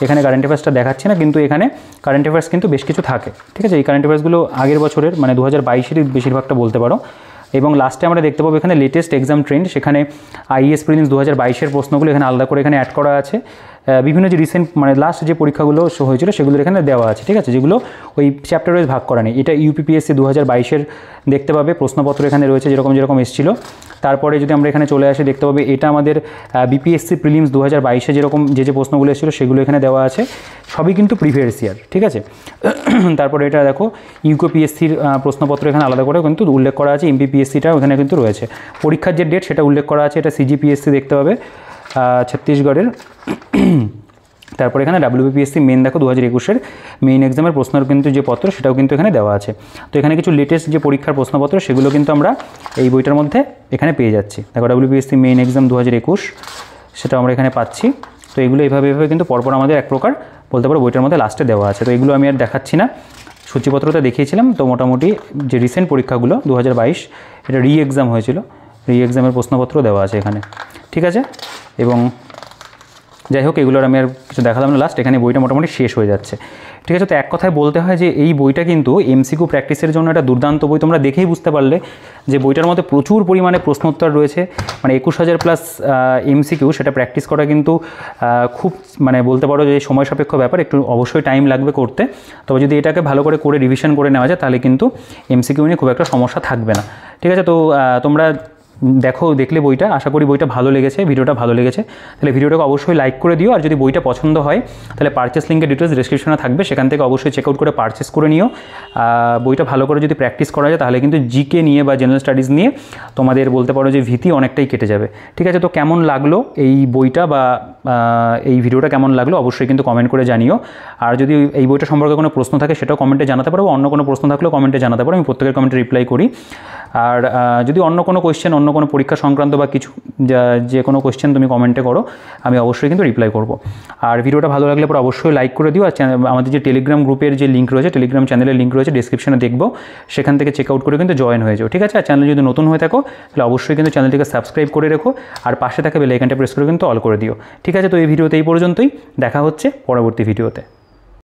এখানে কারেন্ট অ্যাফেয়ার্সটা দেখাচ্ছে না কিন্তু এখানে কারেন্ট অ্যাফেয়ার্স কিন্তু বেশ কিছু থাকে ঠিক আছে এই কারেন্ট অ্যাফেয়ার্সগুলো আগের বছরের মানে দু হাজার বাইশেরই বেশিরভাগটা বলতে পারো এবং লাস্টে আমরা দেখতে পাবো এখানে লেটেস্ট এক্সাম ট্রেন্ড সেখানে আইএস প্রিন্স e দু হাজার বাইশের প্রশ্নগুলো এখানে আলাদা করে এখানে অ্যাড করা আছে বিভিন্ন যে রিসেন্ট মানে লাস্ট যে পরীক্ষাগুলো হয়েছিল সেগুলোর এখানে দেওয়া আছে ঠিক আছে যেগুলো ওই চ্যাপ্টার ওয়াইজ ভাগ করা নেই এটা ইউপিপিএসসি দু হাজার বাইশের দেখতে পাবে প্রশ্নপত্র এখানে রয়েছে যেরকম যেরকম এসেছিলো তারপরে যদি আমরা এখানে চলে আসি দেখতে পাবো এটা আমাদের বিপিএসসি প্রিলিমস দু হাজার বাইশে যেরকম যে যে প্রশ্নগুলো এসেছিলো সেগুলো এখানে দেওয়া আছে সবই কিন্তু প্রিভিয়াস ইয়ার ঠিক আছে তারপরে এটা দেখো ইউকোপিএসসির প্রশ্নপত্র এখানে আলাদা করে কিন্তু উল্লেখ করা আছে এমপিপিএসসিটা ওখানে কিন্তু রয়েছে পরীক্ষার যে ডেট সেটা উল্লেখ করা আছে এটা সিজিপিএসসি দেখতে পাবে ছত্তিশগড়ের তারপর এখানে ডাব্লিউবিপিএসসি মেন দেখো দু হাজার একুশের মেইন এক্সামের প্রশ্নের কিন্তু যে পত্র সেটাও কিন্তু এখানে দেওয়া আছে তো এখানে কিছু লেটেস্ট যে পরীক্ষার প্রশ্নপত্র সেগুলো কিন্তু আমরা এই বইটার মধ্যে এখানে পেয়ে যাচ্ছি দেখো ডাব্লিউবিএসসি মেইন এক্সাম দু হাজার একুশ সেটা আমরা এখানে পাচ্ছি তো এগুলো এইভাবে এভাবে কিন্তু পরপর আমাদের এক প্রকার বলতে পারো বইটার মধ্যে লাস্টে দেওয়া আছে তো এগুলো আমি আর দেখাচ্ছি না সূচিপত্রটা দেখিয়েছিলাম তো মোটামুটি যে রিসেন্ট পরীক্ষাগুলো দু এটা রি এক্সাম হয়েছিল রি এক্সামের প্রশ্নপত্র দেওয়া আছে এখানে ঠিক আছে এবং যাই হোক এগুলোর আমি আর কিছু দেখালাম না লাস্ট এখানে বইটা মোটামুটি শেষ হয়ে যাচ্ছে ঠিক আছে তো এক কথায় বলতে হয় যে এই বইটা কিন্তু এমসিকিউ প্র্যাকটিসের জন্য একটা দুর্দান্ত বই তোমরা দেখেই বুঝতে পারলে যে বইটার মধ্যে প্রচুর পরিমাণে প্রশ্নোত্তর রয়েছে মানে একুশ হাজার প্লাস এমসিকিউ সেটা প্র্যাকটিস করা কিন্তু খুব মানে বলতে পারো যে সময় সাপেক্ষ ব্যাপার একটু অবশ্যই টাইম লাগবে করতে তবে যদি এটাকে ভালো করে করে রিভিশন করে নেওয়া যায় তাহলে কিন্তু এমসিকিউ নিয়ে খুব একটা সমস্যা থাকবে না ঠিক আছে তো তোমরা দেখো দেখলে বইটা আশা করি বইটা ভালো লেগেছে ভিডিওটা ভালো লেগেছে তাহলে ভিডিওটাকে অবশ্যই লাইক করে দিও আর যদি বইটা পছন্দ হয় তাহলে পার্চেস লিঙ্কের ডিটেলস ডিসক্রিপশনে থাকবে সেখান থেকে অবশ্যই চেক আউট করে পার্চেস করে নিও বইটা ভালো করে যদি প্র্যাকটিস করা যায় তাহলে কিন্তু জিকে নিয়ে বা জেনারেল স্টাডিজ নিয়ে তোমাদের বলতে পারো যে ভীতি অনেকটাই কেটে যাবে ঠিক আছে তো কেমন লাগলো এই বইটা বা এই ভিডিওটা কেমন লাগলো অবশ্যই কিন্তু কমেন্ট করে জানিও আর যদি এই বইটা সম্পর্কে কোনো প্রশ্ন থাকে সেটাও কমেন্টে জানাতে পারো অন্য কোনো প্রশ্ন থাকলেও কমেন্টে জানাতে পারো আমি প্রত্যেকের কমেন্টে রিপ্লাই করি আর যদি অন্য কোনো কোয়েশ্চেন অন্য অন্য কোনো পরীক্ষা সংক্রান্ত বা কিছু যে কোনো কোয়েশ্চেন তুমি কমেন্টে করো আমি অবশ্যই কিন্তু রিপ্লাই করব আর ভিডিওটা ভালো লাগলে পরে অবশ্যই লাইক করে দিও আর আমাদের যে টেলিগ্রাম গ্রুপের যে লিঙ্ক রয়েছে টেলিগ্রাম চ্যানেলের লিঙ্ক রয়েছে ডিসক্রিপশনে দেখবো সেখান থেকে চেক আউট করে কিন্তু জয়েন হয়ে যাও ঠিক আছে আর চ্যানেল যদি নতুন হয়ে থাকো তাহলে অবশ্যই কিন্তু চ্যানেলটিকে সাবস্ক্রাইব করে রেখো আর পাশে থাকা বেলাইকানটা প্রেস করে কিন্তু অল করে দিও ঠিক আছে তো এই ভিডিওতে এই পর্যন্তই দেখা হচ্ছে পরবর্তী ভিডিওতে